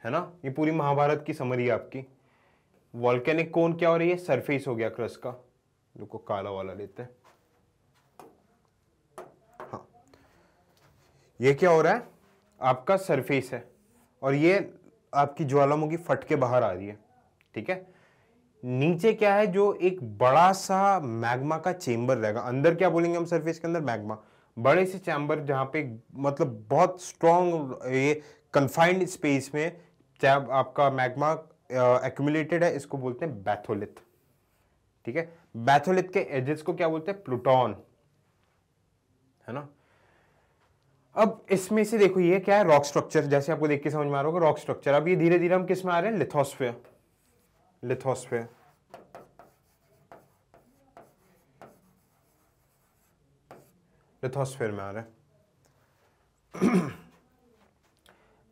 है ना ये पूरी महाभारत की समरी है आपकी वॉल्केनिक कौन क्या हो रही है सरफेस हो गया क्रस्ट का देखो काला वाला लेते हैं हाँ ये क्या हो रहा है आपका सरफेस है और ये आपकी ज्वालामुखी फट के बाहर आ रही है ठीक है नीचे क्या है जो एक बड़ा सा मैग्मा का चेंबर रहेगा अंदर क्या बोलेंगे हम सरफेस के अंदर मैग्मा बड़े से चैम्बर जहाँ पे मतलब बहुत स्ट्रॉन्ग ये कन्फाइंड स्पेस में चाहे आपका मैग्मा एक्यूमुलेटेड है इसको बोलते हैं बैथोलिथ ठीक है बैथोलिथ के एजेस को क्या बोलते हैं प्लूटॉन है ना अब इसमें से देखो ये क्या है रॉक स्ट्रक्चर जैसे आपको देख के समझ में आ रहा होगा रॉक स्ट्रक्चर अब ये धीरे धीरे हम किस में आ रहे हैं लिथोस्फेयर लिथोस्फेयर लिथोस्फेयर में आ रहे हैं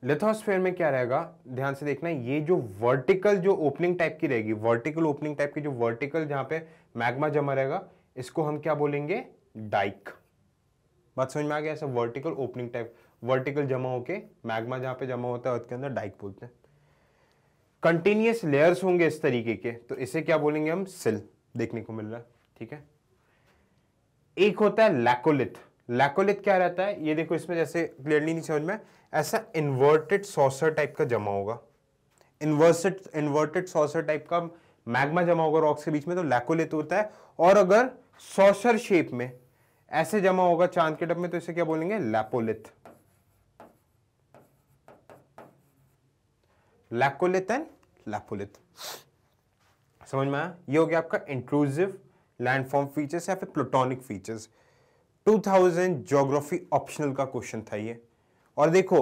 लिथोस्फेयर में क्या रहेगा ध्यान से देखना ये जो वर्टिकल जो ओपनिंग टाइप की रहेगी वर्टिकल ओपनिंग टाइप की जो वर्टिकल जहां पे मैग्मा जमा रहेगा इसको हम क्या बोलेंगे डाइक बात समझ में आ गया ऐसा वर्टिकल ओपनिंग टाइप वर्टिकल जमा होके मैग्मा जहां पे जमा होता है उसके अंदर डाइक बोलते हैं कंटिन्यूस लेयर्स होंगे इस तरीके के तो इसे क्या बोलेंगे हम सिल देखने को मिल रहा है ठीक है एक होता है लैकोलिथ लैकोलिथ क्या रहता है ये देखो इसमें जैसे क्लियरली नहीं समझ में ऐसा इन्वर्टेड सॉसर टाइप का जमा होगा इन्वर्सेड इन्वर्टेड सॉसर टाइप का मैग्मा जमा होगा रॉक्स के बीच में तो लैकोलिथ होता है और अगर सॉसर शेप में ऐसे जमा होगा चांद के डब में तो इसे क्या बोलेंगे लैपोलिथ लैकोलिथ एंड लैपोलिथ समझ में आया ये हो गया आपका इंक्लूसिव लैंडफॉर्म फीचर्स या फिर प्लूटोनिक फीचर्स 2000 ज्योग्राफी ऑप्शनल का क्वेश्चन था ये और देखो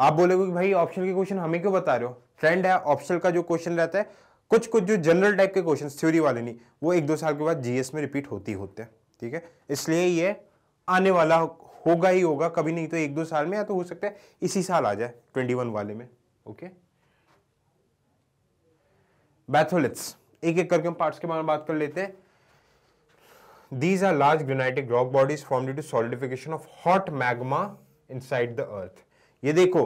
आप बोलोगे कि भाई ऑप्शनल के क्वेश्चन हमें क्यों बता रहे हो ट्रेंड है ऑप्शनल का जो क्वेश्चन रहता है कुछ कुछ जो जनरल टाइप के क्वेश्चन थ्योरी वाले नहीं वो एक दो साल के बाद जीएस में रिपीट होती होते हैं ठीक है इसलिए ये आने वाला होगा ही होगा कभी नहीं तो एक दो साल में या तो हो सकता है इसी साल आ जाए ट्वेंटी वन वाले में ओके बैथोलिथ्स एक एक करके हम पार्ट्स के बारे में बात कर लेते हैं These are large granitic rock bodies formed due to solidification of hot magma inside the earth. ये देखो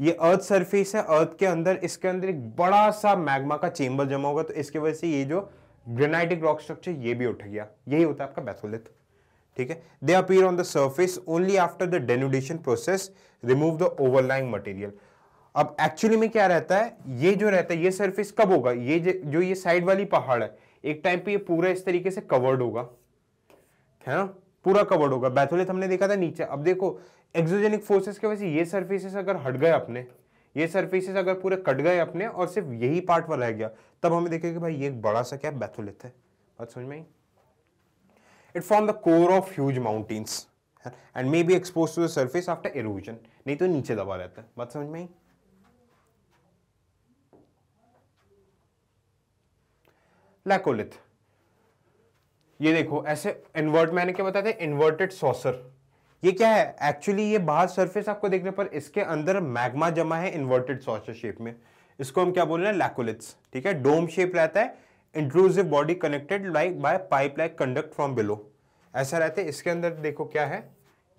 ये अर्थ सरफेस है अर्थ के अंदर इसके अंदर एक बड़ा सा मैग्मा का चेंबर जमा होगा तो इसके वजह से ये जो ग्रेनाइटिक रॉक स्ट्रक्चर ये भी उठ गया यही होता है आपका बैथोलिथ ठीक है they appear on the surface only after the denudation process remove the overlying material अब एक्चुअली में क्या रहता है ये जो रहता है ये सर्फेस कब होगा ये जो ये साइड वाली पहाड़ है एक टाइम पे ये पूरा इस तरीके से कवर्ड होगा है ना पूरा कवर्ड होगा बैथोलिथ हमने देखा था नीचे अब देखो एक्सोजेनिक फोर्सेस के वजह से ये सर्फेसिस अगर हट गए अपने ये सर्फेसिस अगर पूरे कट गए अपने और सिर्फ यही पार्ट वाला रह गया तब हमें कि भाई ये एक बड़ा सा क्या बैथोलिथ है बात समझ में it form the core of huge mountains and may be expose to the surface after erosion नहीं तो नीचे दबा रहता है बात समझ में लैकोलिथ ये देखो ऐसे इन्वर्ट मैंने क्या बताया था इन्वर्टेड सॉसर ये क्या है एक्चुअली ये बाहर सरफेस आपको देखने पर इसके अंदर मैग्मा जमा है इन्वर्टेड सॉसर शेप में इसको हम क्या बोल रहे हैं लैकुलिट्स ठीक है डोम शेप रहता है inclusive body connected like by pipe like conduct from below ऐसा रहता है इसके अंदर देखो क्या है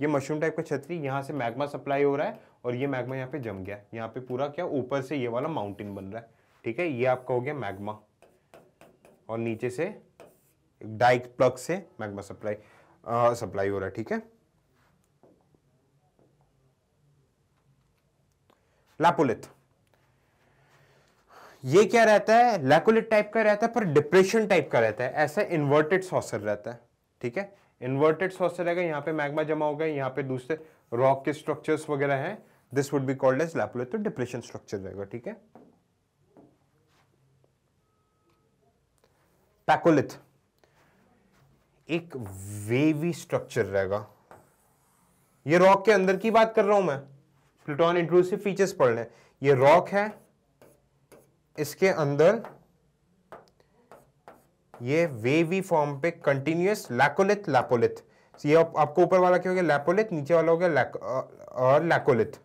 ये मशरूम टाइप का छतरी यहाँ से मैग्मा सप्लाई हो रहा है और ये मैग्मा यहाँ पे जम गया यहाँ पे पूरा क्या ऊपर से ये वाला माउंटेन बन रहा है ठीक है ये आपका हो गया मैग्मा और नीचे से डाइक प्लग से मैग्मा सप्लाई सप्लाई हो रहा है ठीक है लैपोलिथ ये क्या रहता है लैकोलिट टाइप का रहता है पर डिप्रेशन टाइप का रहता है ऐसा इन्वर्टेड सॉसर रहता है ठीक है इन्वर्टेड सॉसर रहेगा यहाँ पे मैग्मा जमा होगा यहाँ पे दूसरे रॉक के स्ट्रक्चर्स वगैरह हैं this would be called as lopolith तो डिप्रेशन स्ट्रक्चर रहेगा ठीक है पैकोलिथ एक वेवी स्ट्रक्चर रहेगा ये रॉक के अंदर की बात कर रहा हूं मैं प्लूटोन इंट्रूसिव फीचर्स पढ़ लें ये रॉक है इसके अंदर ये वेवी फॉर्म पे कंटिन्यूस लैकोलिथ लैपोलिथ ये आप, आपको ऊपर वाला क्या हो गया लैपोलिथ नीचे वाला हो गया लैक, और लैकोलिथ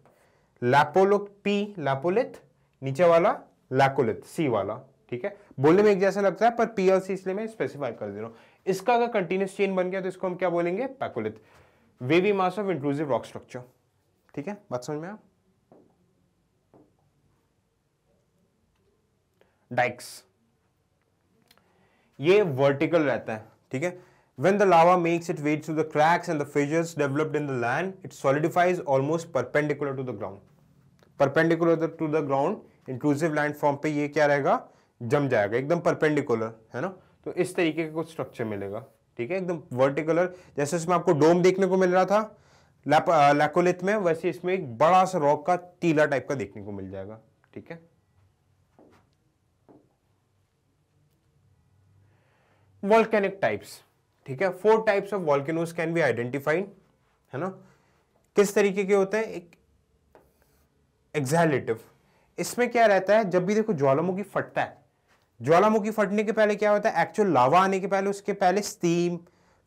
लैपोलोक पी लैपोलिथ नीचे वाला लैकोलिथ सी वाला ठीक है बोलने में एक जैसा लगता है पर पी इसलिए मैं स्पेसिफाई कर दे रहा हूँ इसका अगर कंटिन्यूस चेन बन गया तो इसको हम क्या बोलेंगे phacolith wavy mass of inclusive rock structure ठीक है बात समझ में आप डाइक्स ये वर्टिकल रहता है ठीक है When the lava makes its way through the cracks and the fissures developed in the land, it solidifies almost perpendicular to the ground. Perpendicular to the ground, inclusive landform पे ये क्या रहेगा जम जाएगा एकदम perpendicular है ना तो इस तरीके का कुछ स्ट्रक्चर मिलेगा ठीक है एकदम वर्टिकुलर जैसे इसमें आपको डोम देखने को मिल रहा था लैकोलिथ में वैसे इसमें एक बड़ा सा रॉक का टीला टाइप का देखने को मिल जाएगा ठीक है वॉल्केनिक टाइप्स ठीक है four types of volcanoes can be identified है ना किस तरीके के होते हैं एक एक्सैलेटिव इसमें क्या रहता है जब भी देखो ज्वालामुखी फटता है ज्वालामुखी फटने के पहले क्या होता है एक्चुअल लावा आने के पहले उसके पहले स्टीम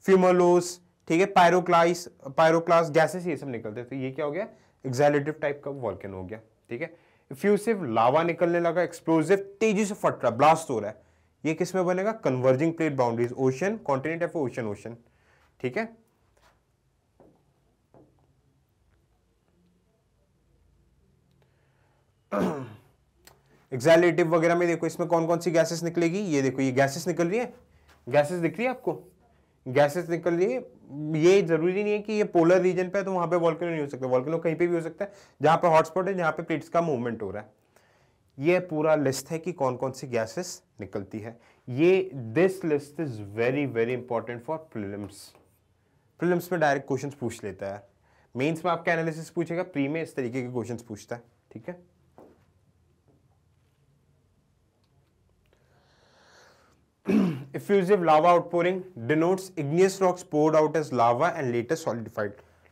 फ्यूमोलोस ठीक है पायरोक्लाइस पायरोक्लास गैसेस ये सब निकलते हैं तो ये क्या हो गया एग्जैलेटिव टाइप का वॉल्केन हो गया ठीक है इफ्यूसिव लावा निकलने लगा एक्सप्लोजिव तेजी से फट रहा ब्लास्ट हो रहा है ये किस में बनेगा converging plate boundaries ocean continent of ocean ocean ठीक है एक्सैलेटिव वगैरह में देखो इसमें कौन कौन सी गैसेस निकलेगी ये देखो ये गैसेस निकल रही है गैसेस दिख रही है आपको गैसेस निकल रही है ये जरूरी नहीं है कि ये पोलर रीजन पे है तो वहाँ पे वॉल्केनो नहीं हो सकता वॉल्केनो कहीं पे भी हो सकता है जहाँ पे हॉटस्पॉट है जहाँ पे प्लेट्स का मूवमेंट हो रहा है ये पूरा लिस्ट है कि कौन कौन सी गैसेस निकलती है ये this list is very very important for prelims prelims में डायरेक्ट क्वेश्चन पूछ लेता है मेन्स में आपका एनालिसिस पूछेगा प्री में इस तरीके के क्वेश्चन पूछता है ठीक है effusive lava outpouring denotes igneous rocks poured out as lava and later solidified.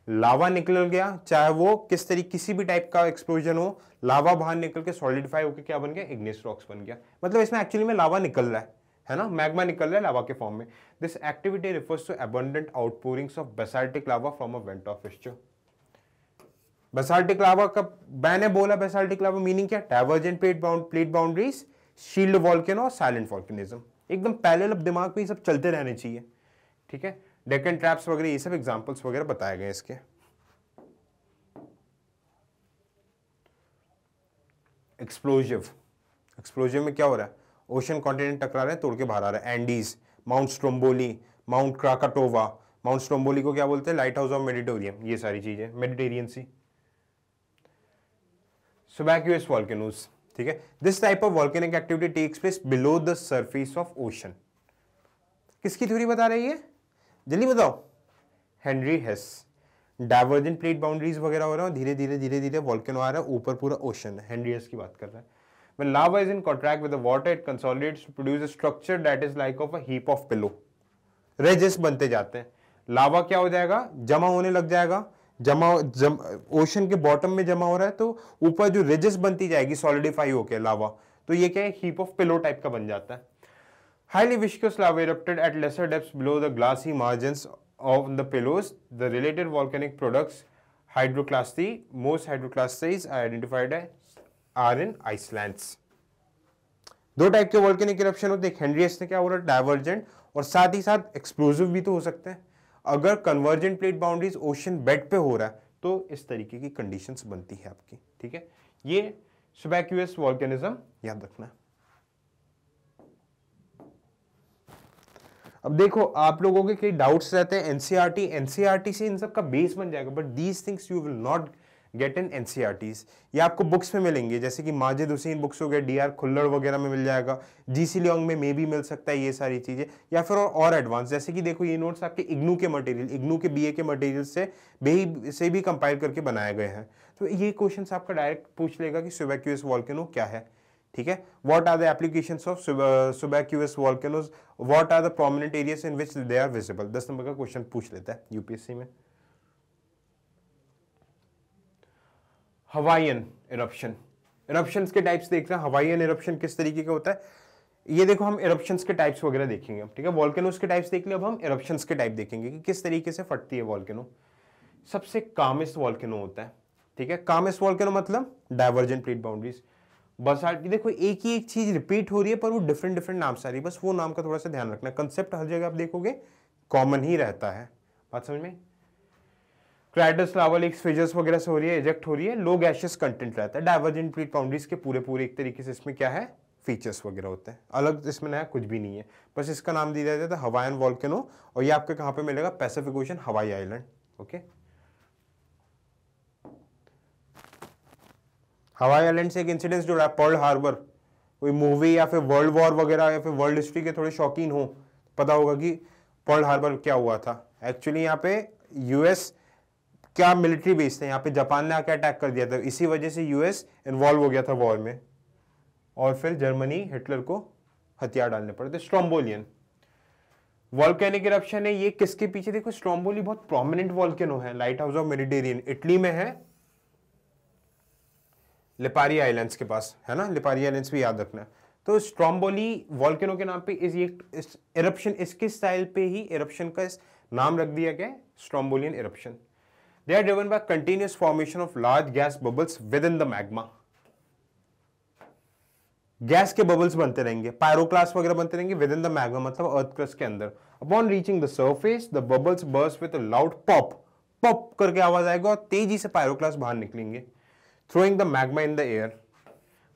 लावा निकल गया चाहे वो किस तरीके किसी भी टाइप का एक्सप्लोजन हो लावा बाहर निकल के सॉलिडिफाई होकर क्या बन गया इग्नियस रॉक्स बन गया मतलब इसमें एक्चुअली में लावा निकल रहा है है ना मैग्मा निकल रहा है लावा के फॉर्म में this activity refers to abundant outpourings of basaltic lava from a vent of fissure basaltic lava का मैंने बोला बेसाल्टिक लावा मीनिंग क्या divergent plate bound plate boundaries shield volcano silent volcanism एकदम पहले अब दिमाग में ये सब चलते रहने चाहिए ठीक है डेकन ट्रैप्स वगैरह ये सब एग्जांपल्स वगैरह बताए गए इसके एक्सप्लोजिव एक्सप्लोजिव में क्या हो रहा है ओशन कॉन्टिनेंट टकरा रहे हैं तोड़ के बाहर आ रहा है Andes mount Stromboli mount Krakatoa mount Stromboli को क्या बोलते हैं लाइट हाउस ऑफ मेडिटोरियम ये सारी चीज़ें मेडिटेरियन सी सुबैक्यूस वॉल्केनोज़ ठीक है this type of volcanic activity takes place below the surface of ocean किसकी थ्योरी बता रही है जल्दी बताओ Henry Hess divergent plate boundaries वगैरह हो रहा है धीरे धीरे धीरे धीरे वॉल्केनो आ रहा है ऊपर पूरा ओशन है हेनरी हेस की बात कर रहा है When lava is in contact with the water, it consolidates to produce a structure that is like of a heap of pillow. Ridges बनते जाते हैं लावा क्या हो जाएगा जमा होने लग जाएगा जमा जम ओशन के बॉटम में जमा हो रहा है तो ऊपर जो रेजिस बनती जाएगी सॉलिडिफाई होकर लावा तो ये क्या है हीप ऑफ पिलो टाइप का बन जाता है highly viscous lava erupted at lesser depths below the glassy margin of the pillows the related volcanic products hyaloclastite most hyaloclastites identified है आर इन आइसलैंड्स दो टाइप के वॉल्केनिक इरप्शन होते हैं हेनरियस ने क्या हो रहा है डाइवर्जेंट और साथ ही साथ एक्सप्लोजिव भी तो हो सकते हैं अगर convergent plate boundaries ocean bed पे हो रहा है तो इस तरीके की कंडीशंस बनती है आपकी ठीक है ये सुबैक्यूएस वॉल्केनिज्म याद रखना अब देखो आप लोगों के कई डाउट्स रहते हैं एनसीआरटी एनसीआरटी e e से इन सब का बेस बन जाएगा but these things you will not get in an ये आपको बुक्स में मिलेंगे जैसे कि माजिद हुसैन बुक्स हो गए डी आर खुल्लड़ वगैरह में मिल जाएगा जी सी लियोंग में मे भी मिल सकता है ये सारी चीज़ें या फिर और, एडवांस जैसे कि देखो ये नोट्स आपके इग्नू के मटेरियल इग्नू के बी ए के मटेरियल से बेही से भी कंपाइल करके बनाए गए हैं तो ये क्वेश्चन आपका डायरेक्ट पूछ लेगा कि सुबैक्यूस वॉल्केनो क्या है ठीक है what are the application of subaqueous volcanoes what are the prominent areas in which they are visible दस नंबर का क्वेश्चन पूछ लेता है यूपीएससी में हवाइन इरप्शन इरप्शन के टाइप्स देख रहे हैं हवाइन इरप्शन किस तरीके का होता है ये देखो हम इरप्शन के टाइप्स वगैरह देखेंगे ठीक है वॉल्केनोज के टाइप्स देख लिया अब हम इरप्शन के टाइप देखेंगे कि किस तरीके से फटती है वॉल्केनो सबसे कामेस्ट वॉल्केनो होता है ठीक है कामेस्ट वॉल्केनो मतलब डाइवर्जेंट प्लेट बाउंड्रीज बसाल्ट की देखो एक ही एक चीज रिपीट हो रही है पर वो डिफरेंट डिफरेंट नाम से आ रही है बस वो नाम का थोड़ा सा ध्यान रखना कंसेप्ट हर जगह आप देखोगे कॉमन ही रहता है बात समझ में क्राइडस एक फिजर्स वगैरह से हो रही है एजेक्ट हो रही है लो गैशियस कंटेंट रहता है डाइवर्जेंट प्लेट बाउंड्रीज के पूरे पूरे एक तरीके से इसमें क्या है फीचर्स वगैरह होते हैं अलग इसमें नया कुछ भी नहीं है बस इसका नाम दिया जाता है हवाइन वॉल्केनो और ये आपके कहाँ पे मिलेगा Pacific ocean Hawaii island okay Hawaii island से एक इंसिडेंस जुड़ा है पर्ल हार्बर कोई मूवी या फिर वर्ल्ड वॉर वगैरह या फिर वर्ल्ड हिस्ट्री के थोड़े शौकीन हो पता होगा कि पर्ल हार्बर क्या हुआ था एक्चुअली यहाँ पे यूएस क्या मिलिट्री बेस थे यहाँ पे जापान ने आके अटैक कर दिया था इसी वजह से यूएस इन्वॉल्व हो गया था वॉर में और फिर जर्मनी हिटलर को हथियार डालने पड़े थे स्ट्रॉम्बोलियन वॉल्केनिक इरप्शन है ये किसके पीछे देखो स्ट्रॉम्बोली बहुत प्रोमिनेंट वॉल्केनो है lighthouse of Mediterranean Italy में है लिपारी आइलैंड्स के पास है ना लिपारी आइलैंड्स भी याद रखना तो स्ट्रॉम्बोली वॉल्केनो के नाम पे इस ये इस इरप्शन इसके स्टाइल पे ही इरप्शन का नाम रख दिया गया Strombolian eruption They are driven by continuous formation of large gas bubbles within the magma. Gas के बबल्स बनते रहेंगे पायरोक्लास वगैरह बनते रहेंगे विद इन द मैग्मा मतलब अर्थक्रस्ट के अंदर upon reaching the surface the bubbles burst with loud pop pop करके आवाज आएगा और तेजी से पायरोक्लास बाहर निकलेंगे throwing the magma in the air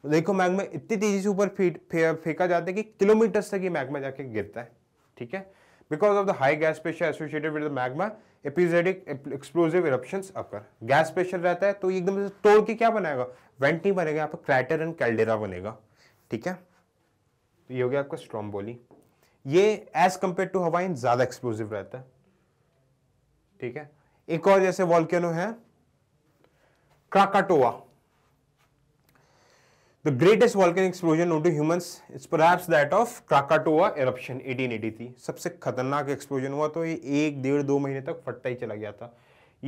देखो मैग्मा इतनी तेजी से ऊपर फेंका जाता है कि किलोमीटर्स तक ये मैग्मा जाके गिरता है ठीक है Because of the high gas pressure associated with the magma, episodic explosive eruption occur gas pressure रहता है तो एकदम से तोड़ के क्या बनाएगा वेंट नहीं बनेगा यहाँ पर क्रैटर एंड कैल्डेरा बनेगा ठीक है तो ये हो गया आपका स्ट्रॉम्बोली ये एज कंपेयर टू हवाइन ज़्यादा एक्सप्लोजिव रहता है ठीक है एक और जैसे वॉल्केनो है क्राकाटोवा The greatest volcanic explosion known to humans is perhaps that of Krakatoa eruption 1883. सबसे खतरनाक एक्सप्लोजन हुआ तो ये एक डेढ़ दो महीने तक फटता ही चला गया था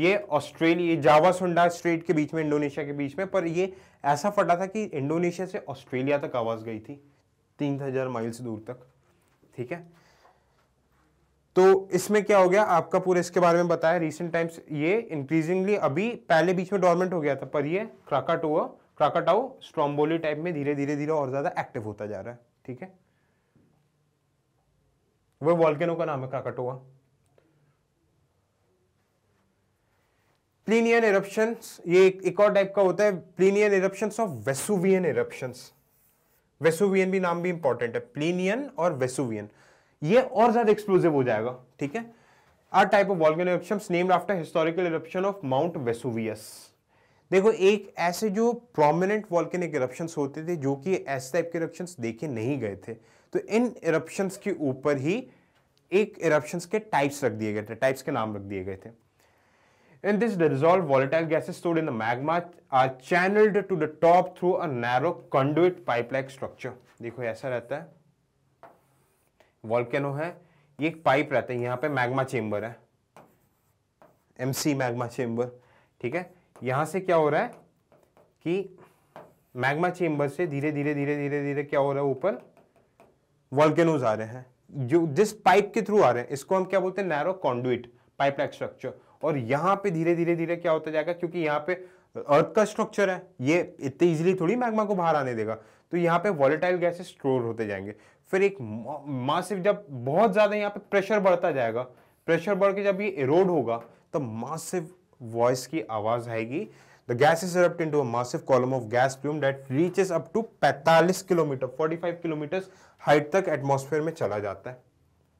ये ऑस्ट्रेलिया जावा सुंडा स्ट्रेट के बीच में इंडोनेशिया के बीच में पर ये ऐसा फटा था कि इंडोनेशिया से ऑस्ट्रेलिया तक आवाज़ गई थी तीन हज़ार माइल से दूर तक ठीक है तो इसमें क्या हो गया आपका पूरे इसके बारे में बताया रिसेंट टाइम्स ये इंक्रीजिंगली अभी पहले बीच में डॉर्मेंट हो गया था पर ये क्राकाटोआ क्राकाटाओ स्ट्रॉम्बोली टाइप में धीरे धीरे धीरे और ज़्यादा एक्टिव होता जा रहा है ठीक है वह वॉल्केनो का नाम है क्राकाटोआ प्लीनियन इरप्शन ये एक, एक और टाइप का होता है Plinian eruption of Vesuvian eruption Vesuvian भी नाम भी इंपॉर्टेंट है प्लीनियन और वेसुवियन ये और ज्यादा एक्सप्लोजिव हो जाएगा ठीक है are type of volcano eruption named after historical eruption of mount Vesuvius देखो एक ऐसे जो प्रोमिनेंट वॉल्केनिक इरप्शंस होते थे जो कि ऐसे टाइप के इरप्शंस देखे नहीं गए थे तो इन इरप्शंस के ऊपर ही एक इरप्शंस के टाइप्स रख दिए गए थे टाइप्स के नाम रख दिए गए थे in this the dissolved volatile gases stored in the magma are channeled to the top through a narrow conduit pipe देखो ऐसा रहता है वॉल्केनो है ये एक पाइप रहता है यहाँ पे मैग्मा चेंबर है एमसी मैग्मा चेंबर ठीक है यहां से क्या हो रहा है कि मैग्मा चेंबर से धीरे धीरे धीरे धीरे धीरे क्या हो रहा है ऊपर वॉल्केनोज आ रहे हैं जो जिस पाइप के थ्रू आ रहे हैं इसको हम क्या बोलते हैं narrow conduit pipe like structure और यहाँ पे धीरे धीरे धीरे क्या होता जाएगा क्योंकि यहां पे अर्थ का स्ट्रक्चर है ये इतने इजीली थोड़ी मैग्मा को बाहर आने देगा तो यहाँ पे वॉलेटाइल गैसेस स्टोर होते जाएंगे फिर एक मासिव जब बहुत ज़्यादा यहाँ पे प्रेशर बढ़ता जाएगा प्रेशर बढ़ के जब ये इरोड होगा तो मासिव वॉइस की आवाज़ आएगी the gas is erupt into massive column of gas plume that reaches up to 45 kilometre 45 kilometre height तक एटमॉस्फेयर में चला जाता है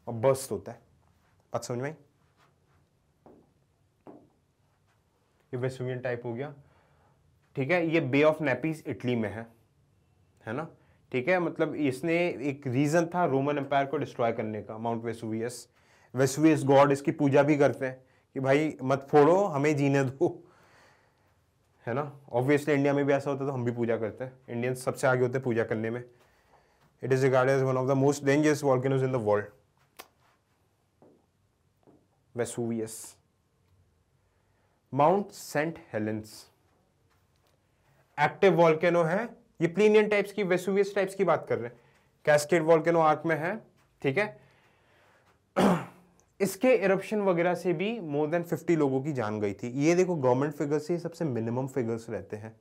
और बस्त होता है बात समझ में ये वेस्टुवियन टाइप हो गया ठीक है ये बे ऑफ नेपीज इटली में है है ना ठीक है मतलब इसने एक रीज़न था रोमन एम्पायर को डिस्ट्रॉय करने का माउंट वेसुवियस वेसुवियस गॉड इसकी पूजा भी करते हैं कि भाई मत फोड़ो हमें जीने दो है ना ऑब्वियसली इंडिया में भी ऐसा होता है तो हम भी पूजा करते हैं इंडियन सबसे आगे होते हैं पूजा करने में it is regard as one of the most dangerous volcanoes in the world Vesuvius mount Saint Helens active volcano है ये प्लीनियन टाइप्स की वेसुवियस टाइप्स की बात कर रहे हैं कैस्केड वॉल्केनो आर्क में है ठीक है इसके इरप्शन वगैरह से भी मोर देन 50 लोगों की जान गई थी ये देखो गवर्नमेंट फिगर्स से सबसे मिनिमम फिगर्स रहते हैं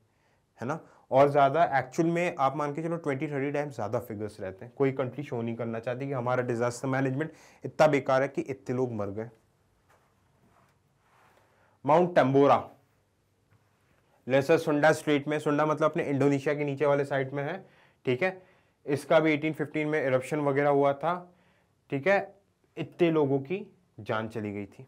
है ना और ज़्यादा एक्चुअल में आप मान के चलो 20 30 टाइम्स ज़्यादा फिगर्स रहते हैं कोई कंट्री शो नहीं करना चाहती कि हमारा डिजास्टर मैनेजमेंट इतना बेकार है कि इतने लोग मर गए mount Tambora Lesser Sunda street में सुंडा मतलब अपने इंडोनेशिया के नीचे वाले साइड में है ठीक है इसका भी 1815 में इरप्शन वगैरह हुआ था ठीक है इतने लोगों की जान चली गई थी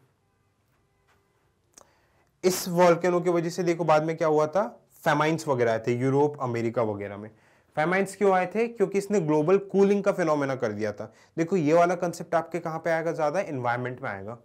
इस वॉल्केनो की वजह से देखो बाद में क्या हुआ था फेमाइंस वगैरह आए थे यूरोप अमेरिका वगैरह में फेमाइंस क्यों आए थे क्योंकि इसने ग्लोबल कूलिंग का फिनोमेना कर दिया था देखो ये वाला कंसेप्ट आपके कहाँ पे आएगा ज़्यादा इन्वायरमेंट में आएगा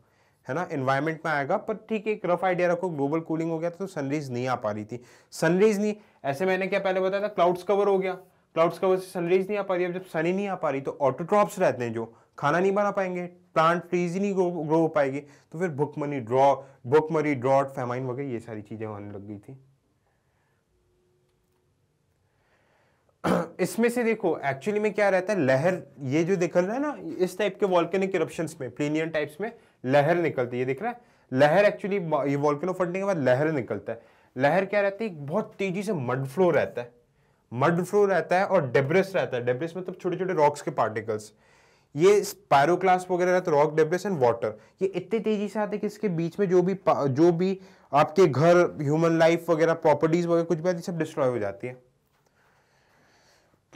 है ना इन्वायरमेंट में आएगा पर ठीक है एक रफ आइडिया रखो ग्लोबल कूलिंग हो गया था तो सनरेज नहीं आ पा रही थी सनरेज नहीं ऐसे मैंने क्या पहले बताया था क्लाउड्स कवर हो गया क्लाउड्स कवर से सनरेज नहीं आ पा रही अब जब सन ही नहीं आ पा रही तो ऑटोट्रॉप्स रहते हैं जो खाना नहीं बना पाएंगे प्लांट ट्रीज ही नहीं ग्रो हो पाएगी तो फिर भुखमरी ड्रॉ भुखमरी ड्रॉट फेमाइन वगैरह ये सारी चीज़ें होने लग गई थी इसमें से देखो एक्चुअली में क्या रहता है लहर ये जो दिख रहा है ना इस टाइप के वॉल्केनिक इरप्शंस में प्लेनियन टाइप्स में लहर निकलती है ये दिख रहा है लहर एक्चुअली ये वॉल्केनो फटने के बाद लहर निकलता है लहर क्या रहती है बहुत तेजी से मड फ्लो रहता है मड फ्लो रहता है और डेब्रेस रहता है डेब्रेस मतलब छोटे छोटे रॉक्स के पार्टिकल्स ये पायरोक्लास्ट वगैरह तो रॉक डेब्रेस एंड वाटर ये इतने तेजी से आते कि इसके बीच में जो भी जो भी आपके घर ह्यूमन लाइफ वगैरह प्रॉपर्टीज वगैरह कुछ भी आती सब डिस्ट्रॉय हो जाती है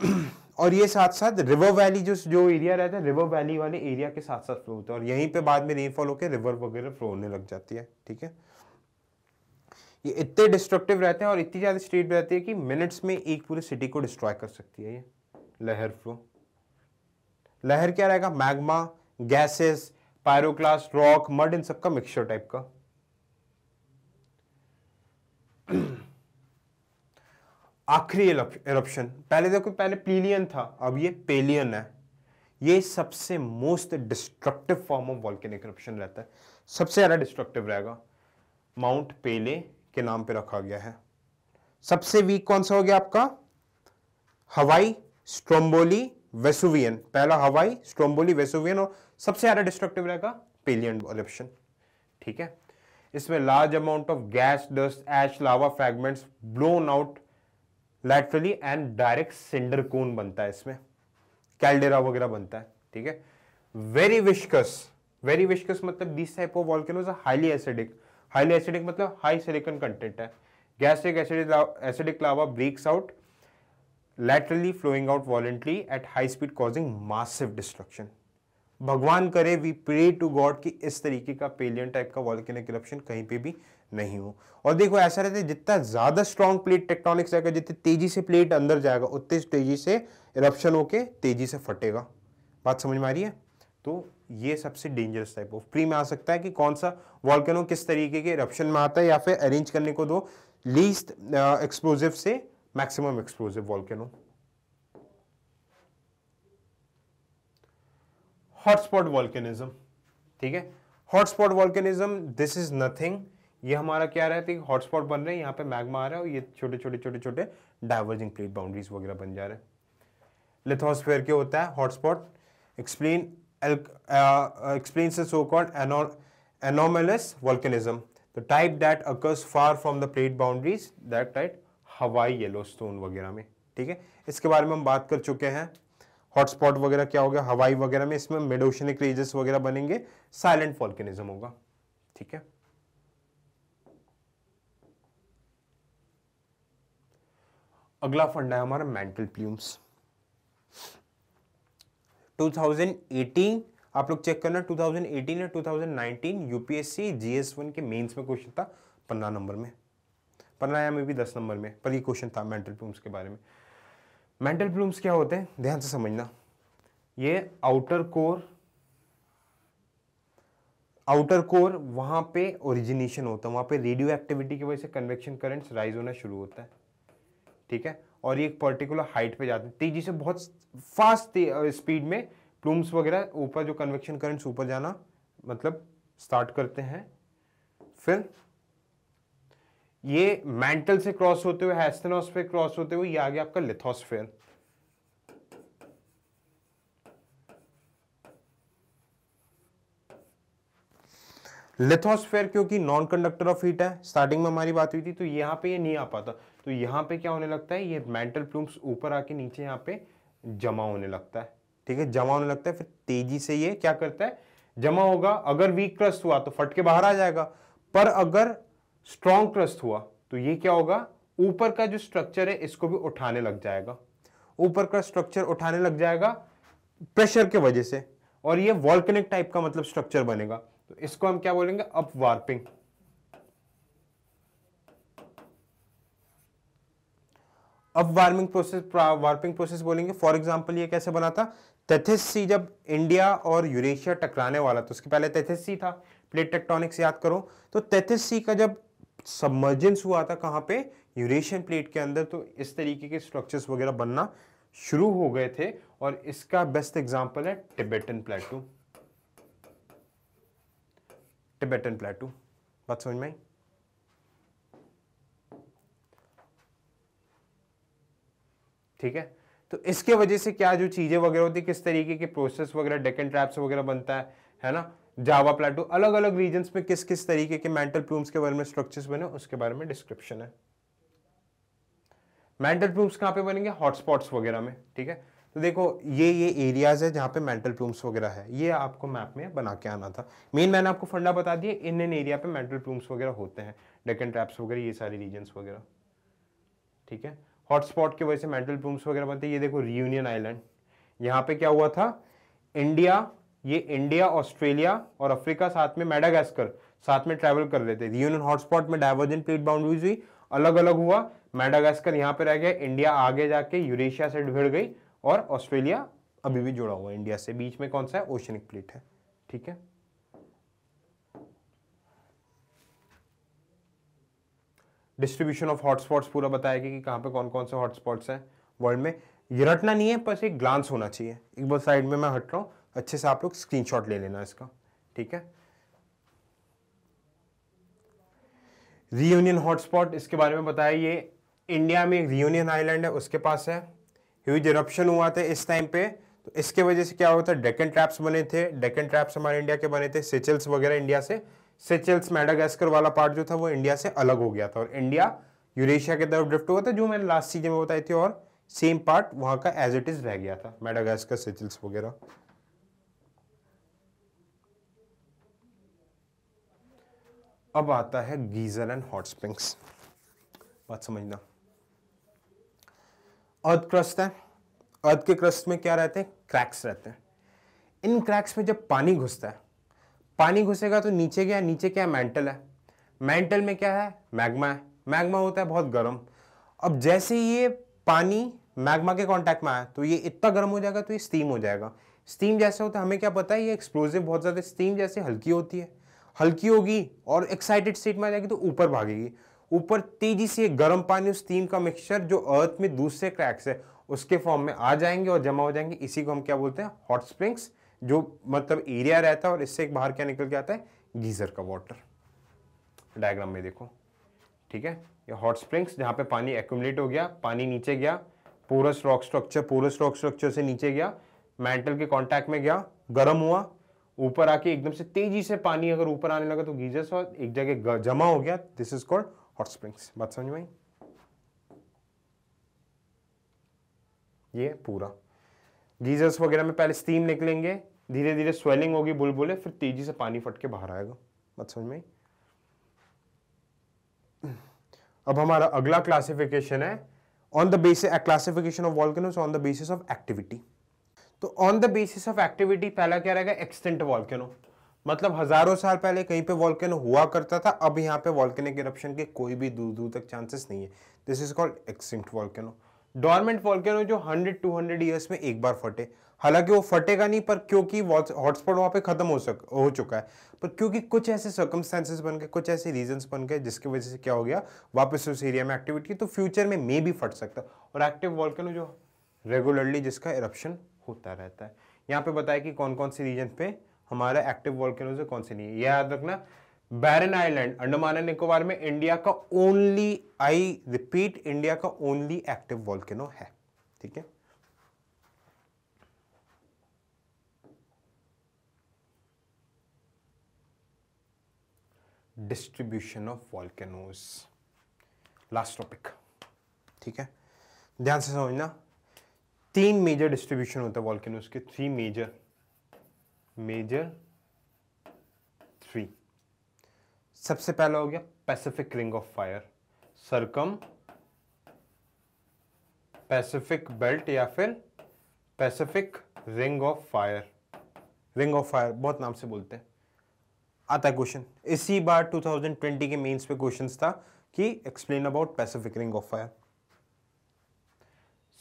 और ये साथ साथ रिवर वैली जो जो एरिया रहता है रिवर वैली वाले एरिया के साथ साथ फ्लो होता है और यहीं पे बाद में रेनफॉल होकर रिवर वगैरह फ्लो होने लग जाती है ठीक है ये इतने डिस्ट्रक्टिव रहते हैं और इतनी ज़्यादा स्ट्रीट रहती है कि मिनट्स में एक पूरे सिटी को डिस्ट्रॉय कर सकती है ये लहर फ्लो लहर क्या रहेगा magma gases pyroclast rock mud इन सबका मिक्सचर टाइप का आखिरी एरप्शन पहले देखो पहले प्लीलियन था अब ये पेलियन है ये सबसे most destructive form of volcanic eruption रहता है सबसे ज़्यादा डिस्ट्रक्टिव रहेगा माउंट पेले के नाम पे रखा गया है सबसे वीक कौन सा हो गया आपका हवाई स्ट्रोम्बोली वेसुवियन पहला हवाई स्ट्रोम्बोली वेसुवियन और सबसे ज्यादा डिस्ट्रक्टिव रहेगा पेलियन ऑलिप्शन ठीक है इसमें large amount of gas dust ash lava fragments blown out laterally and direct cinder cone बनता है इसमें कैल्डेरा वगैरह बनता है ठीक है वेरी विस्कस वेरी विस्कस मतलब this type of volcanoes highly acidic highly acidic मतलब हाई सिलिकन कंटेंट है gas gaseous acidic lava breaks out laterally flowing out violently at high speed causing massive destruction. भगवान करे we pray to God कि इस तरीके का Pelean type का volcanic eruption कहीं पे भी नहीं हो और देखो ऐसा रहता है जितना ज़्यादा स्ट्रॉन्ग प्लेट टेक्टोनिक्स जाएगा जितनी तेज़ी से प्लेट अंदर जाएगा उतने तेज़ी से इरप्शन होके तेज़ी से फटेगा बात समझ में आ रही है तो ये सबसे डेंजरस टाइप ऑफ प्री में आ सकता है कि कौन सा वॉल्केनो किस तरीके के इरप्शन में आता है या फिर अरेंज करने को दो लीस्ट एक्सप्लोजिव uh, से maximum explosive volcano. Hotspot volcanism ठीक है hotspot volcanism this is nothing ये हमारा क्या रहता है हॉटस्पॉट तो बन रहे हैं यहाँ पे मैग्मा आ रहा है और ये छोटे छोटे छोटे छोटे डाइवर्जिंग प्लेट बाउंड्रीज वगैरह बन जा रहे हैं लिथोस्फेयर के होता है हॉटस्पॉट एक्सप्लेन एक्सप्लेन से so called anomalous volcanism the type that occurs far from the plate boundaries that type Hawaii Yellowstone वगैरह में ठीक है इसके बारे में हम बात कर चुके हैं हॉटस्पॉट वगैरह क्या हो गया हवाई वगैरह में इसमें मेडोशनिक रेजेस वगैरह बनेंगे साइलेंट फॉल्केनिज्म होगा ठीक है अगला फंड है हमारा मेंटल प्लूम्स 2018 आप लोग चेक करना 2018 या 2019 यूपीएससी जीएस वन के मेंस में क्वेश्चन था पंद्रह नंबर में पन्नाया में भी दस नंबर में पर ये क्वेश्चन था मेंटल प्लूम्स के बारे में मेंटल प्लूम्स क्या होते हैं ध्यान से समझना ये आउटर कोर आउटर कोर वहाँ पे ओरिजिनेशन होता है वहाँ पे रेडियो एक्टिविटी की वजह से कन्वेक्शन करंट्स राइज होना शुरू होता है ठीक है और ये एक पर्टिकुलर हाइट पे जाते हैं तेजी से बहुत फास्ट स्पीड में प्लूम्स वगैरह ऊपर जो कन्वेक्शन करंट्स ऊपर जाना मतलब स्टार्ट करते हैं फिर ये मेंटल से क्रॉस होते हुए हेस्थेनॉस क्रॉस होते हुए ये आ गया आपका लिथोस्फेयर लिथोस्फेयर क्योंकि नॉन कंडक्टर ऑफ हीट है स्टार्टिंग में हमारी बात हुई थी तो यहां पे ये नहीं आ पाता तो यहां पे क्या होने लगता है ये मेंटल प्लूम्स ऊपर आके नीचे यहां पे जमा होने लगता है ठीक है जमा होने लगता है फिर तेजी से ये क्या करता है जमा होगा अगर वीक क्रस्ट हुआ तो फट के बाहर आ जाएगा पर अगर स्ट्रॉन्ग ट्रस्ट हुआ तो ये क्या होगा ऊपर का जो स्ट्रक्चर है इसको भी उठाने लग जाएगा ऊपर का स्ट्रक्चर उठाने लग जाएगा प्रेशर के वजह से और ये वॉल्कनिक टाइप का मतलब स्ट्रक्चर बनेगा तो इसको हम क्या बोलेंगे up warping up warming process warping process बोलेंगे फॉर एग्जाम्पल ये कैसे बना था तेथिस सी जब इंडिया और यूरेशिया टकराने वाला तो उसके पहले तेथिस सी था प्लेट टेक्टोनिक्स याद करो तो तेथिस सी का जब सबमर्जेंस हुआ था कहाँ पे यूरेशियन प्लेट के अंदर तो इस तरीके के स्ट्रक्चर्स वगैरह बनना शुरू हो गए थे और इसका बेस्ट एग्जाम्पल है टिबेटन प्लेटू टिबेटन प्लेटू बात समझ में ठीक है तो इसके वजह से क्या जो चीज़ें वगैरह होती किस तरीके के प्रोसेस वगैरह डेकन ट्रैप्स वगैरह बनता है है ना जावा प्लेटो अलग अलग रीजन में किस किस तरीके के मेंटल प्लूम्स के बारे में स्ट्रक्चर्स बने उसके बारे में डिस्क्रिप्शन है मेंटल प्लूम्स कहाँ पे बनेंगे हॉटस्पॉट्स वगैरह में ठीक है तो देखो ये ये एरियाज है जहाँ पे मेंटल प्लूम्स वगैरह है ये आपको मैप में बना के आना था मेन मैंने आपको फंडा बता दिया इन इन एरिया पे मेंटल प्लूम्स वगैरह होते हैं डेकन ट्रैप्स वगैरह ये सारे रीजन्स वगैरह ठीक है हॉटस्पॉट की वजह से मेंटल प्लूम्स वगैरह बनते हैं ये देखो रियूनियन आइलैंड यहाँ पे क्या हुआ था इंडिया ये इंडिया ऑस्ट्रेलिया और अफ्रीका साथ में मेडागास्कर साथ में ट्रैवल कर रहे थे रियूनियन हॉटस्पॉट में डायवर्जन प्लेट बाउंड्रीज हुई अलग अलग हुआ मेडागास्कर यहाँ पे रह गया इंडिया आगे जाके यूरेशिया से भिड़ गई और ऑस्ट्रेलिया अभी भी जुड़ा हुआ इंडिया से बीच में कौन सा है ओशनिक प्लेट है ठीक है डिस्ट्रीब्यूशन ऑफ हॉटस्पॉट्स पूरा गया कि कहाँ पे कौन कौन से हॉटस्पॉट्स हैं वर्ल्ड में ये रटना नहीं है बस एक ग्लांस होना चाहिए एक बार साइड में मैं हट रहा हूँ अच्छे से आप लोग स्क्रीनशॉट ले लेना इसका ठीक है रियूनियन हॉटस्पॉट इसके बारे में बताया ये इंडिया में एक रियूनियन आइलैंड है उसके पास है ह्यूज इरप्शन हुआ था इस टाइम पे तो इसके वजह से क्या हुआ था डेकन ट्रैप्स बने थे डेकन ट्रैप्स हमारे इंडिया के बने थे सेचल्स वगैरह इंडिया से सेचल्स मेडागास्कर वाला पार्ट जो था वो इंडिया से अलग हो गया था और इंडिया यूरेशिया के तरफ ड्रिफ्ट हुआ था जो मैंने लास्ट चीजें में बताई थी और सेम पार्ट वहाँ का एज इट इज़ रह गया था मेडागास्कर सेचल्स वगैरह अब आता है गीज़र एंड हॉट स्प्रिंग्स बात समझना अर्थ क्रस्ट है अर्थ के क्रस्ट में क्या रहते हैं क्रैक्स रहते हैं इन क्रैक्स में जब पानी घुसता है पानी घुसेगा तो नीचे क्या नीचे क्या मेंटल है मेंटल में क्या है मैग्मा है मैग्मा होता है बहुत गर्म अब जैसे ये पानी मैग्मा के कांटेक्ट में आया तो ये इतना गर्म हो जाएगा तो ये स्टीम हो जाएगा स्टीम जैसे होता है हमें क्या पता है ये एक्सप्लोजिव बहुत ज़्यादा स्टीम जैसे हल्की होती है हल्की होगी और एक्साइटेड स्टेट में आ जाएगी तो ऊपर भागेगी ऊपर तेजी से गर्म पानी उस तीन का मिक्सचर जो अर्थ में दूसरे क्रैक्स है उसके फॉर्म में आ जाएंगे और जमा हो जाएंगे इसी को हम क्या बोलते हैं हॉट स्प्रिंग्स जो मतलब एरिया रहता है और इससे एक बाहर क्या निकल के आता है गीज़र का वाटर डायग्राम में देखो ठीक है ये हॉट स्प्रिंग्स जहाँ पे पानी एक्यूमलेट हो गया पानी नीचे गया porous rock structure porous rock structure से नीचे गया मेंटल के कांटेक्ट में गया गर्म हुआ ऊपर आके एकदम से तेजी से पानी अगर ऊपर आने लगा तो गीजर से एक जगह जमा हो गया this is called hot springs बात समझ में ये पूरा गीजर्स वगैरह में पहले स्टीम निकलेंगे धीरे धीरे स्वेलिंग होगी बुलबुले फिर तेजी से पानी फट के बाहर आएगा बात समझ में अब हमारा अगला क्लासिफिकेशन है on the basis classification of volcanoes on the basis of activity तो on the basis of activity पहला क्या रहेगा एक्सटेंट वॉल्केनो मतलब हजारों साल पहले कहीं पे वॉल्केनो हुआ करता था अब यहाँ पे वॉल्केनिक इरप्शन के कोई भी दूर दूर तक चांसेस नहीं है this is called extinct volcano dormant volcano जो 100 200 ईयर्स में एक बार फटे हालांकि वो फटेगा नहीं पर क्योंकि हॉटस्पॉट वहाँ पे खत्म हो सक हो चुका है पर क्योंकि कुछ ऐसे सर्कमस्टेंसेज बन गए कुछ ऐसे रीजंस बन गए जिसकी वजह से क्या हो गया वापस उस एरिया में एक्टिविटी तो फ्यूचर में मे भी फट सकता और एक्टिव वॉल्केनो जो रेगुलरली जिसका इरप्शन होता रहता है यहाँ पे बताया कि कौन कौन से रीजन पे हमारा एक्टिव वॉल्केनोज है कौन से नहीं है यह याद रखना Barren Island Andaman and Nicobar में इंडिया का ओनली आई रिपीट इंडिया का ओनली एक्टिव वॉल्केनो है ठीक है distribution of volcanoes last topic ठीक है ध्यान से समझना तीन मेजर डिस्ट्रीब्यूशन होता है वॉल्केनोज के थ्री मेजर मेजर थ्री सबसे पहला हो गया Pacific ring of fire circum Pacific belt या फिर Pacific ring of fire ring of fire बहुत नाम से बोलते हैं आता है क्वेश्चन इसी बार 2020 के मेंस पे क्वेश्चंस था कि explain about Pacific ring of fire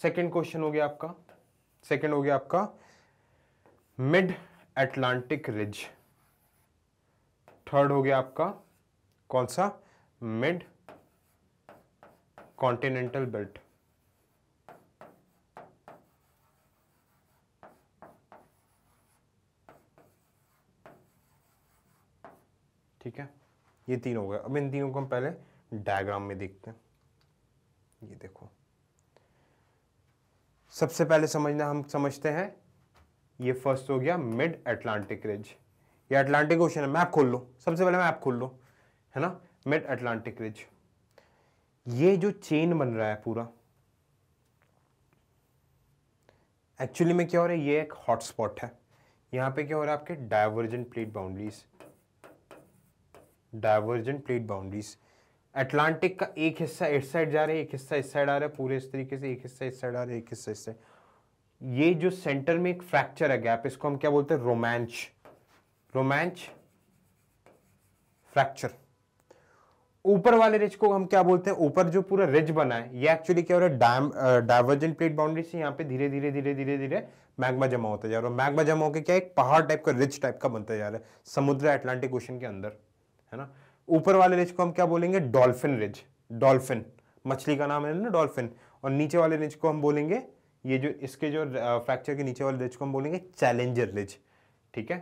second question हो गया आपका सेकेंड हो गया आपका मिड एटलांटिक रिज थर्ड हो गया आपका कौन सा मिड कॉन्टिनेंटल बेल्ट ठीक है ये तीन हो गए अब इन तीनों को हम पहले डायग्राम में देखते हैं ये देखो सबसे पहले समझना हम समझते हैं ये फर्स्ट हो गया मिड अटलांटिक रिज ये अटलांटिक ओशन है मैप खोल लो सबसे पहले मैप खोल लो है ना मिड अटलांटिक रिज ये जो चेन बन रहा है पूरा एक्चुअली में क्या हो रहा है ये एक हॉटस्पॉट है यहां पे क्या हो रहा है आपके divergent plate boundaries divergent plate boundaries Atlantic का एक हिस्सा इस साइड जा रहा है एक हिस्सा इस साइड आ रहा है पूरे इस तरीके से एक हिस्सा इस साइड आ रहा है एक हिस्सा इस साइड ये जो सेंटर में एक फ्रैक्चर है गैप इसको हम क्या बोलते हैं रोमांच रोमांच फ्रैक्चर ऊपर वाले रिज को हम क्या बोलते हैं ऊपर जो पूरा रिज बना है ये एक्चुअली क्या हो रहा है डाइवर्जेंट प्लेट बाउंड्री से यहाँ पे धीरे धीरे धीरे धीरे धीरे मैग्मा जमा होता जा रहा है मैग्मा जमा होकर क्या एक पहाड़ टाइप का रिज टाइप का बनता जा रहा है समुद्र अटलांटिक ओशन के अंदर है ना ऊपर वाले रिज को हम क्या बोलेंगे डॉल्फिन रिज डॉल्फिन मछली का नाम है ना डॉल्फिन और नीचे वाले रिज को हम बोलेंगे ये जो इसके जो फ्रैक्चर के नीचे वाले रिज को हम बोलेंगे चैलेंजर रिज ठीक है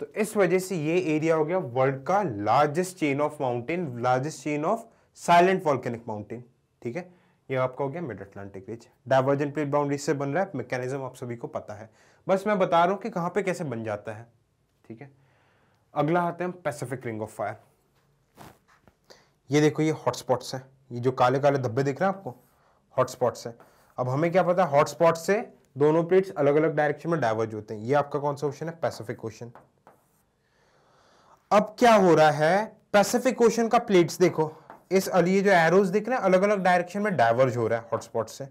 तो इस वजह से ये एरिया हो गया वर्ल्ड का largest chain of mountain largest chain of silent volcanic mountain ठीक है ये आपका हो गया mid Atlantic ridge divergent plate boundary से बन रहा है मैकेनिज्म आप सभी को पता है बस मैं बता रहा हूँ कि कहाँ पे कैसे बन जाता है ठीक है अगला आते हैं पैसिफिक रिंग ऑफ फायर ये देखो ये हॉटस्पॉट्स हैं ये जो काले काले धब्बे दिख रहे हैं आपको हॉटस्पॉट्स हैं अब हमें क्या पता है हॉटस्पॉट से दोनों प्लेट्स अलग अलग डायरेक्शन में डाइवर्ज होते हैं ये आपका कौन सा ऑप्शन है पैसिफिक क्वेश्चन अब क्या हो रहा है पैसिफिक क्वेश्चन का प्लेट्स देखो इस ये जो एरोज दिख रहे हैं अलग अलग डायरेक्शन में डाइवर्ज हो रहा है हॉटस्पॉट से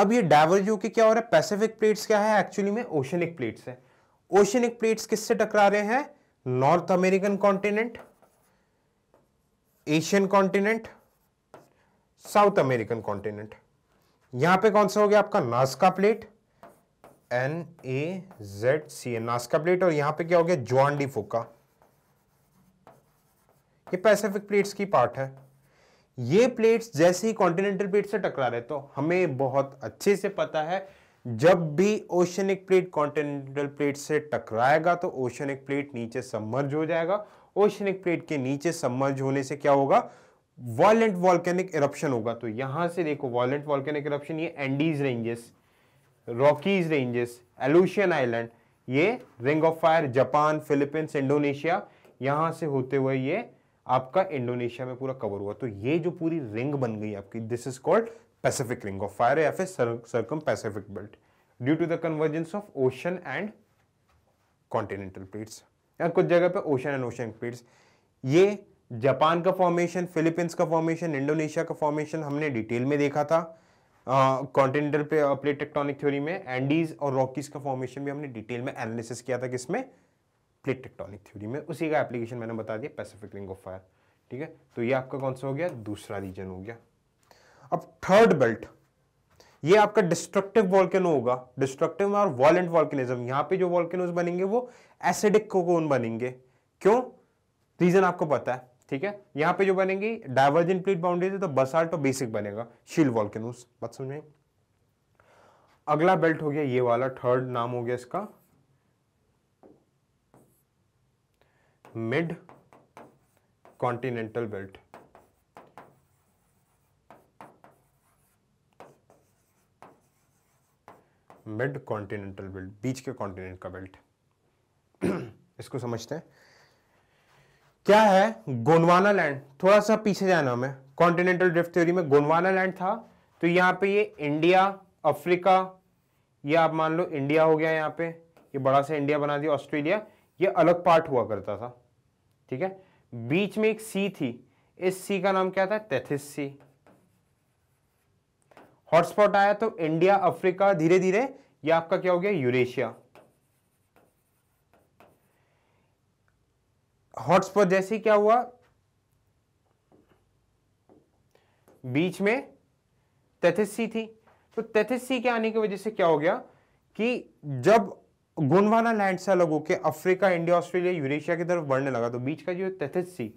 अब ये डाइवर्ज होकर क्या हो रहा है पैसिफिक प्लेट्स क्या है एक्चुअली में ओशनिक प्लेट्स है ओशनिक प्लेट्स किससे टकरा रहे हैं North American continent Asian continent South American continent यहां पे कौन सा हो गया आपका Nazca plate N A Z C A Nazca plate और यहां पे क्या हो गया जॉन डी फोका ये पैसिफिक प्लेट्स की पार्ट है ये प्लेट्स जैसे ही कॉन्टिनेंटल प्लेट से टकरा रहे तो हमें बहुत अच्छे से पता है जब भी ओशनिक प्लेट कॉन्टिनेंटल प्लेट से टकराएगा तो ओशनिक प्लेट नीचे सबमर्ज हो जाएगा ओशनिक प्लेट के नीचे सम्मर्ज होने से क्या होगा वॉलेंट वॉल्केनिक इरप्शन होगा तो यहां से देखो वॉलेंट वॉल्केनिक इरप्शन ये Andes ranges Rockies ranges Aleutian island ये ring of fire Japan Philippines Indonesia यहां से होते हुए ये आपका इंडोनेशिया में पूरा कवर हुआ तो ये जो पूरी रिंग बन गई आपकी this is called Pacific ring of fire या फिर circum Pacific belt due to the convergence of ocean and continental plates या कुछ जगह पे ओशन एंड ओशन प्लेट्स ये जापान का फॉर्मेशन फिलीपींस का फॉर्मेशन इंडोनेशिया का फॉर्मेशन हमने डिटेल में देखा था कॉन्टिनेंटल पे प्लेट टेक्टोनिक थ्योरी में एंडीज और रॉकीज का फॉर्मेशन भी हमने डिटेल में एनालिसिस किया था किसमें प्लेट टेक्टोनिक थ्योरी में उसी का एप्लीकेशन मैंने बता दिया पैसिफिक रिंग ऑफ फायर ठीक है तो ये आपका कौन सा हो गया दूसरा रीजन हो गया अब थर्ड बेल्ट ये आपका डिस्ट्रक्टिव वॉल्केनो होगा डिस्ट्रक्टिव और वॉलेंट वॉल्केनिज्म यहां पे जो वॉल्केनोज बनेंगे वो एसिडिक कोकोन बनेंगे क्यों रीजन आपको पता है ठीक है यहां पे जो बनेंगी डाइवर्जेंट प्लेट बाउंड्री है तो बसाल्ट और बेसिक बनेगा शील वॉल्केनोज बात समझ अगला बेल्ट हो गया ये वाला थर्ड नाम हो गया इसका mid continental belt mid continental belt बीच के कॉन्टिनेंट का बेल्ट इसको समझते हैं क्या है गोंडवाना लैंड थोड़ा सा पीछे जाना हमें कॉन्टिनेंटल ड्रिफ्ट थ्योरी में गोंडवाना लैंड था तो यहाँ पे ये इंडिया अफ्रीका ये आप मान लो इंडिया हो गया यहाँ पे ये बड़ा सा इंडिया बना दिया ऑस्ट्रेलिया ये अलग पार्ट हुआ करता था ठीक है बीच में एक सी थी इस सी का नाम क्या था तेथिस सी हॉटस्पॉट आया तो इंडिया अफ्रीका धीरे धीरे ये आपका क्या हो गया यूरेशिया हॉटस्पॉट जैसे क्या हुआ बीच में तेथिसी थी तो तेथिसी के आने की वजह से क्या हो गया कि जब गोंडवाना लैंड से अलग होकर अफ्रीका इंडिया ऑस्ट्रेलिया यूरेशिया की तरफ बढ़ने लगा तो बीच का जो तेथिसी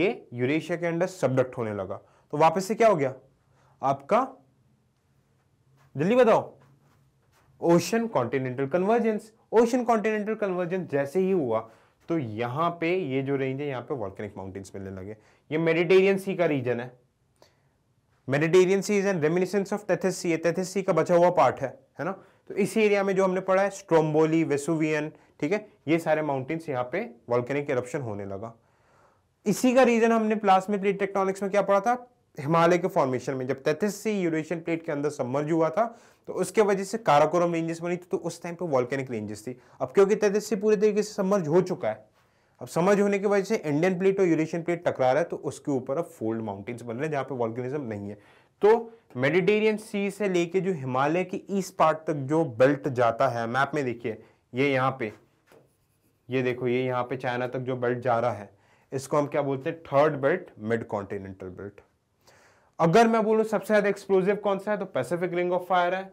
ये यूरेशिया के अंडर सबडक्ट होने लगा तो वापस से क्या हो गया आपका जल्दी बताओ ocean continental convergence ocean continental convergence जैसे ही हुआ तो यहां पे ये जो रेंज है यहां पे वॉल्केनिक माउंटेन्स मिलने लगे ये मेडिटेरियन सी का रीजन है Mediterranean sea is an reminiscence of Tethys sea Tethys sea का बचा हुआ पार्ट है है ना तो इस एरिया में जो हमने पढ़ा है स्ट्रोम्बोली वेसुवियन ठीक है ये सारे माउंटेन्स यहाँ पे वॉल्केनिक इरप्शन होने लगा इसी का रीजन हमने प्लास्मिक प्लेट टेक्टोनिक्स में क्या पढ़ा था हिमालय के फॉर्मेशन में जब तैतीस सी यूरेशियन प्लेट के अंदर सबमर्ज हुआ था तो उसके वजह से काराकोरम रेंजेस बनी थी तो उस टाइम पे वॉल्केनिक रेंजेस थी अब क्योंकि तेजस से पूरे तरीके से समर्ज हो चुका है अब समझ होने की वजह से इंडियन प्लेट और यूरेशियन प्लेट टकरा रहा है तो उसके ऊपर अब फोल्ड माउंटेन्स बन रहे हैं जहाँ पे वॉल्केनिज्म नहीं है तो मेडिटेरियन सी से लेके जो हिमालय के ईस्ट पार्ट तक जो बेल्ट जाता है मैप में देखिए ये यहाँ पे ये देखो ये यहाँ पे चाइना तक जो बेल्ट जा रहा है इसको हम क्या बोलते हैं third belt mid continental belt अगर मैं बोलूँ सबसे ज़्यादा एक्सप्लोजिव कौन सा है तो पैसिफिक रिंग ऑफ फायर है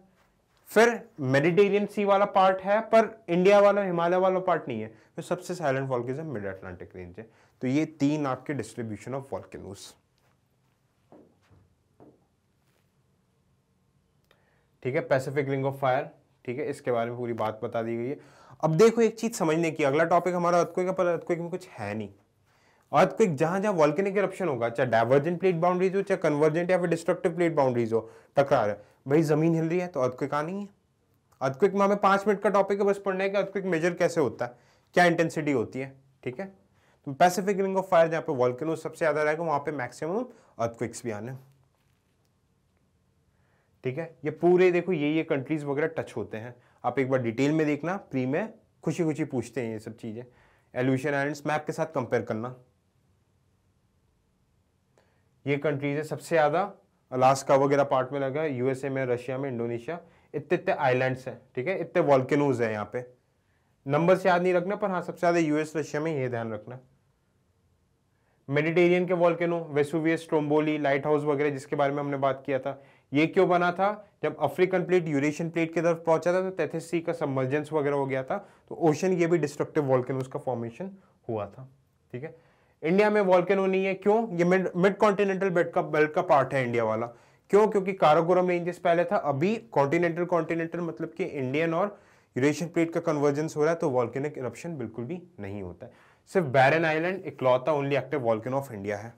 फिर मेडिटेरियन सी वाला पार्ट है पर इंडिया वाला हिमालय वाला पार्ट नहीं है तो सबसे silent volcanoes mid Atlantic range है तो ये तीन आपके डिस्ट्रीब्यूशन ऑफ वॉल्केनोज ठीक है पैसिफिक रिंग ऑफ फायर ठीक है इसके बारे में पूरी बात बता दी गई है अब देखो एक चीज़ समझने की अगला टॉपिक हमारा अर्थक्वेक है पर अर्थक्वेक में कुछ है नहीं अर्थक्विक तो जहां जहां वॉल्केनिक इप्शन होगा चाहे डायवर्जेंट प्लेट बाउंड्रीज हो चाहे कन्वर्जेंट या फिर डिस्ट्रक्टिव प्लेट बाउंड्रीज हो टकरार है भाई जमीन हिल रही है तो अर्थक्विक आनी है अर्थक्विक में हमें पांच मिनट का टॉपिक है बस पढ़ना है कि अर्थक्विक मेजर कैसे होता है क्या इंटेंसिटी होती है ठीक है तो पैसिफिक रिंग ऑफ फायर जहाँ पे वॉल्केनो सबसे ज़्यादा रहेगा वहां पर मैक्सिमम अर्थक्विक्स भी आने ठीक है ये पूरे देखो ये ये कंट्रीज वगैरह टच होते हैं आप एक बार डिटेल में देखना प्री में खुशी खुशी पूछते हैं ये सब चीज़ें एल्यूशन आइलैंड्स मैप के साथ कंपेयर करना ये कंट्रीज है सबसे ज़्यादा अलास्का वगैरह पार्ट में लगा है यूएसए में रशिया में इंडोनेशिया इतने इतने आइलैंड्स हैं ठीक है इतने वॉल्केनोज हैं यहाँ पे नंबर से याद नहीं रखना पर हाँ सबसे ज़्यादा यूएस रशिया में ये ध्यान रखना मेडिटेरियन के volcano Vesuvius Stromboli light house वगैरह जिसके बारे में हमने बात किया था ये क्यों बना था जब अफ्रीकन प्लेट यूरेशियन प्लेट की तरफ पहुंचा था तो तेथिस सी का सबमर्जेंस वगैरह हो गया था तो ओशन ये भी डिस्ट्रक्टिव वॉल्केनोज का फॉर्मेशन हुआ था ठीक है इंडिया में वॉल्केनो नहीं है क्यों ये मिड मिड कॉन्टिनेंटल बेल्ट का बेल्ट का पार्ट है इंडिया वाला क्यों क्योंकि काराकोरम रेंजेस पहले था अभी कॉन्टिनेंटल कॉन्टिनेंटल मतलब कि इंडियन और यूरेशियन प्लेट का कन्वर्जेंस हो रहा है तो वॉल्केनिक इरप्शन बिल्कुल भी नहीं होता है सिर्फ बैरन आइलैंड इकलौता only active volcano of India है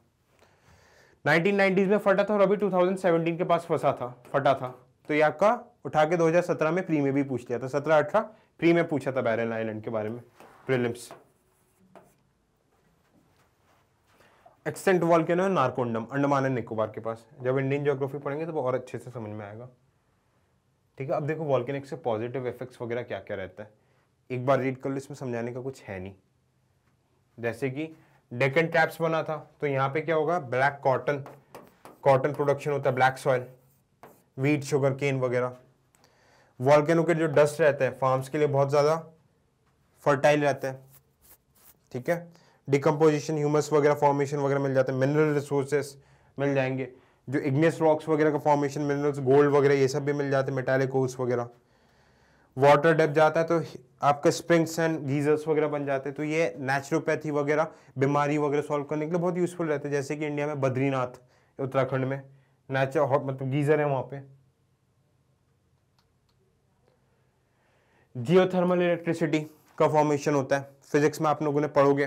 1990s में फटा था और अभी 2017 के पास फंसा था फटा था तो ये आपका उठा के 2017 में प्री में भी पूछ लिया था 17 18 प्री में पूछा था बैरन आइलैंड के बारे में प्रिलिम्स वॉल के है नारकोंडम अंडमान एंड निकोबार के पास जब इंडियन ज्योग्राफी पढ़ेंगे तो वो और अच्छे से समझ में आएगा ठीक है अब देखो वॉल्केनिक से पॉजिटिव इफेक्ट्स वगैरह क्या क्या रहता है एक बार रीड कर लो इसमें समझाने का कुछ है नहीं जैसे कि डेकन ट्रैप्स बना था तो यहाँ पे क्या होगा ब्लैक कॉटन कॉटन प्रोडक्शन होता है black soil wheat sugar cane वगैरह वॉल के जो डस्ट रहते हैं फार्म्स के लिए बहुत ज़्यादा फर्टाइल रहते हैं ठीक है डिकम्पोजिशन ह्यूमस वगैरह फॉर्मेशन वगैरह मिल जाते हैं मिनरल रिसोर्सेस मिल जाएंगे जो इग्नियस रॉक्स वगैरह का फॉर्मेशन मिनरल्स गोल्ड वगैरह ये सब भी मिल जाते हैं मेटालिक वगैरह वाटर डेप जाता है तो आपके स्प्रिंग्स एंड गीजर्स वगैरह बन जाते हैं तो ये नेचुरोपैथी वगैरह बीमारी वगैरह सॉल्व करने के लिए बहुत यूजफुल रहते हैं जैसे कि इंडिया में बद्रीनाथ उत्तराखंड में नेचर मतलब गीजर है वहाँ पे जियोथर्मल इलेक्ट्रिसिटी का फॉर्मेशन होता है फिजिक्स में आप लोगों ने पढ़ोगे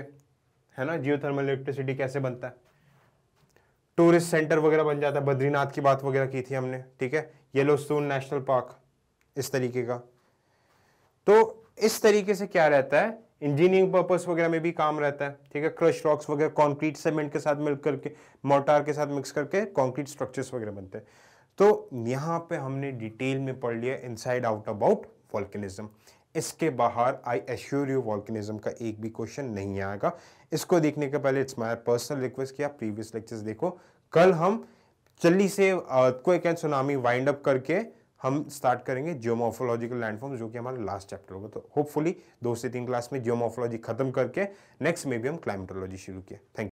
है ना जियो थर्मल इलेक्ट्रिसिटी कैसे बनता है टूरिस्ट सेंटर वगैरह बन जाता है बद्रीनाथ की बात वगैरह की थी हमने ठीक है येलो स्टोन नेशनल पार्क इस तरीके का तो इस तरीके से क्या रहता है इंजीनियरिंग पर्पस वगैरह में भी काम रहता है ठीक है क्रश रॉक्स वगैरह कंक्रीट सीमेंट के साथ मिल करके मोटार के साथ मिक्स करके कंक्रीट स्ट्रक्चर्स वगैरह बनते हैं तो यहाँ पे हमने डिटेल में पढ़ लिया इनसाइड आउट अबाउट वॉल्किनिज्म इसके बाहर आई एश्योर यू वॉल्किनिज्म का एक भी क्वेश्चन नहीं आएगा इसको देखने के पहले इट्स माई पर्सनल रिक्वेस्ट किया प्रीवियस लेक्चर्स देखो कल हम जल्दी से एक एंड सुनामी वाइंड अप करके हम स्टार्ट करेंगे जियोमोफोलॉजिकल लैंडफॉर्म जो कि हमारा लास्ट चैप्टर होगा तो होपफुली दो से तीन क्लास में जियोमोफोलॉजी खत्म करके नेक्स्ट में भी हम क्लाइमेटोलॉजी शुरू किया थैंक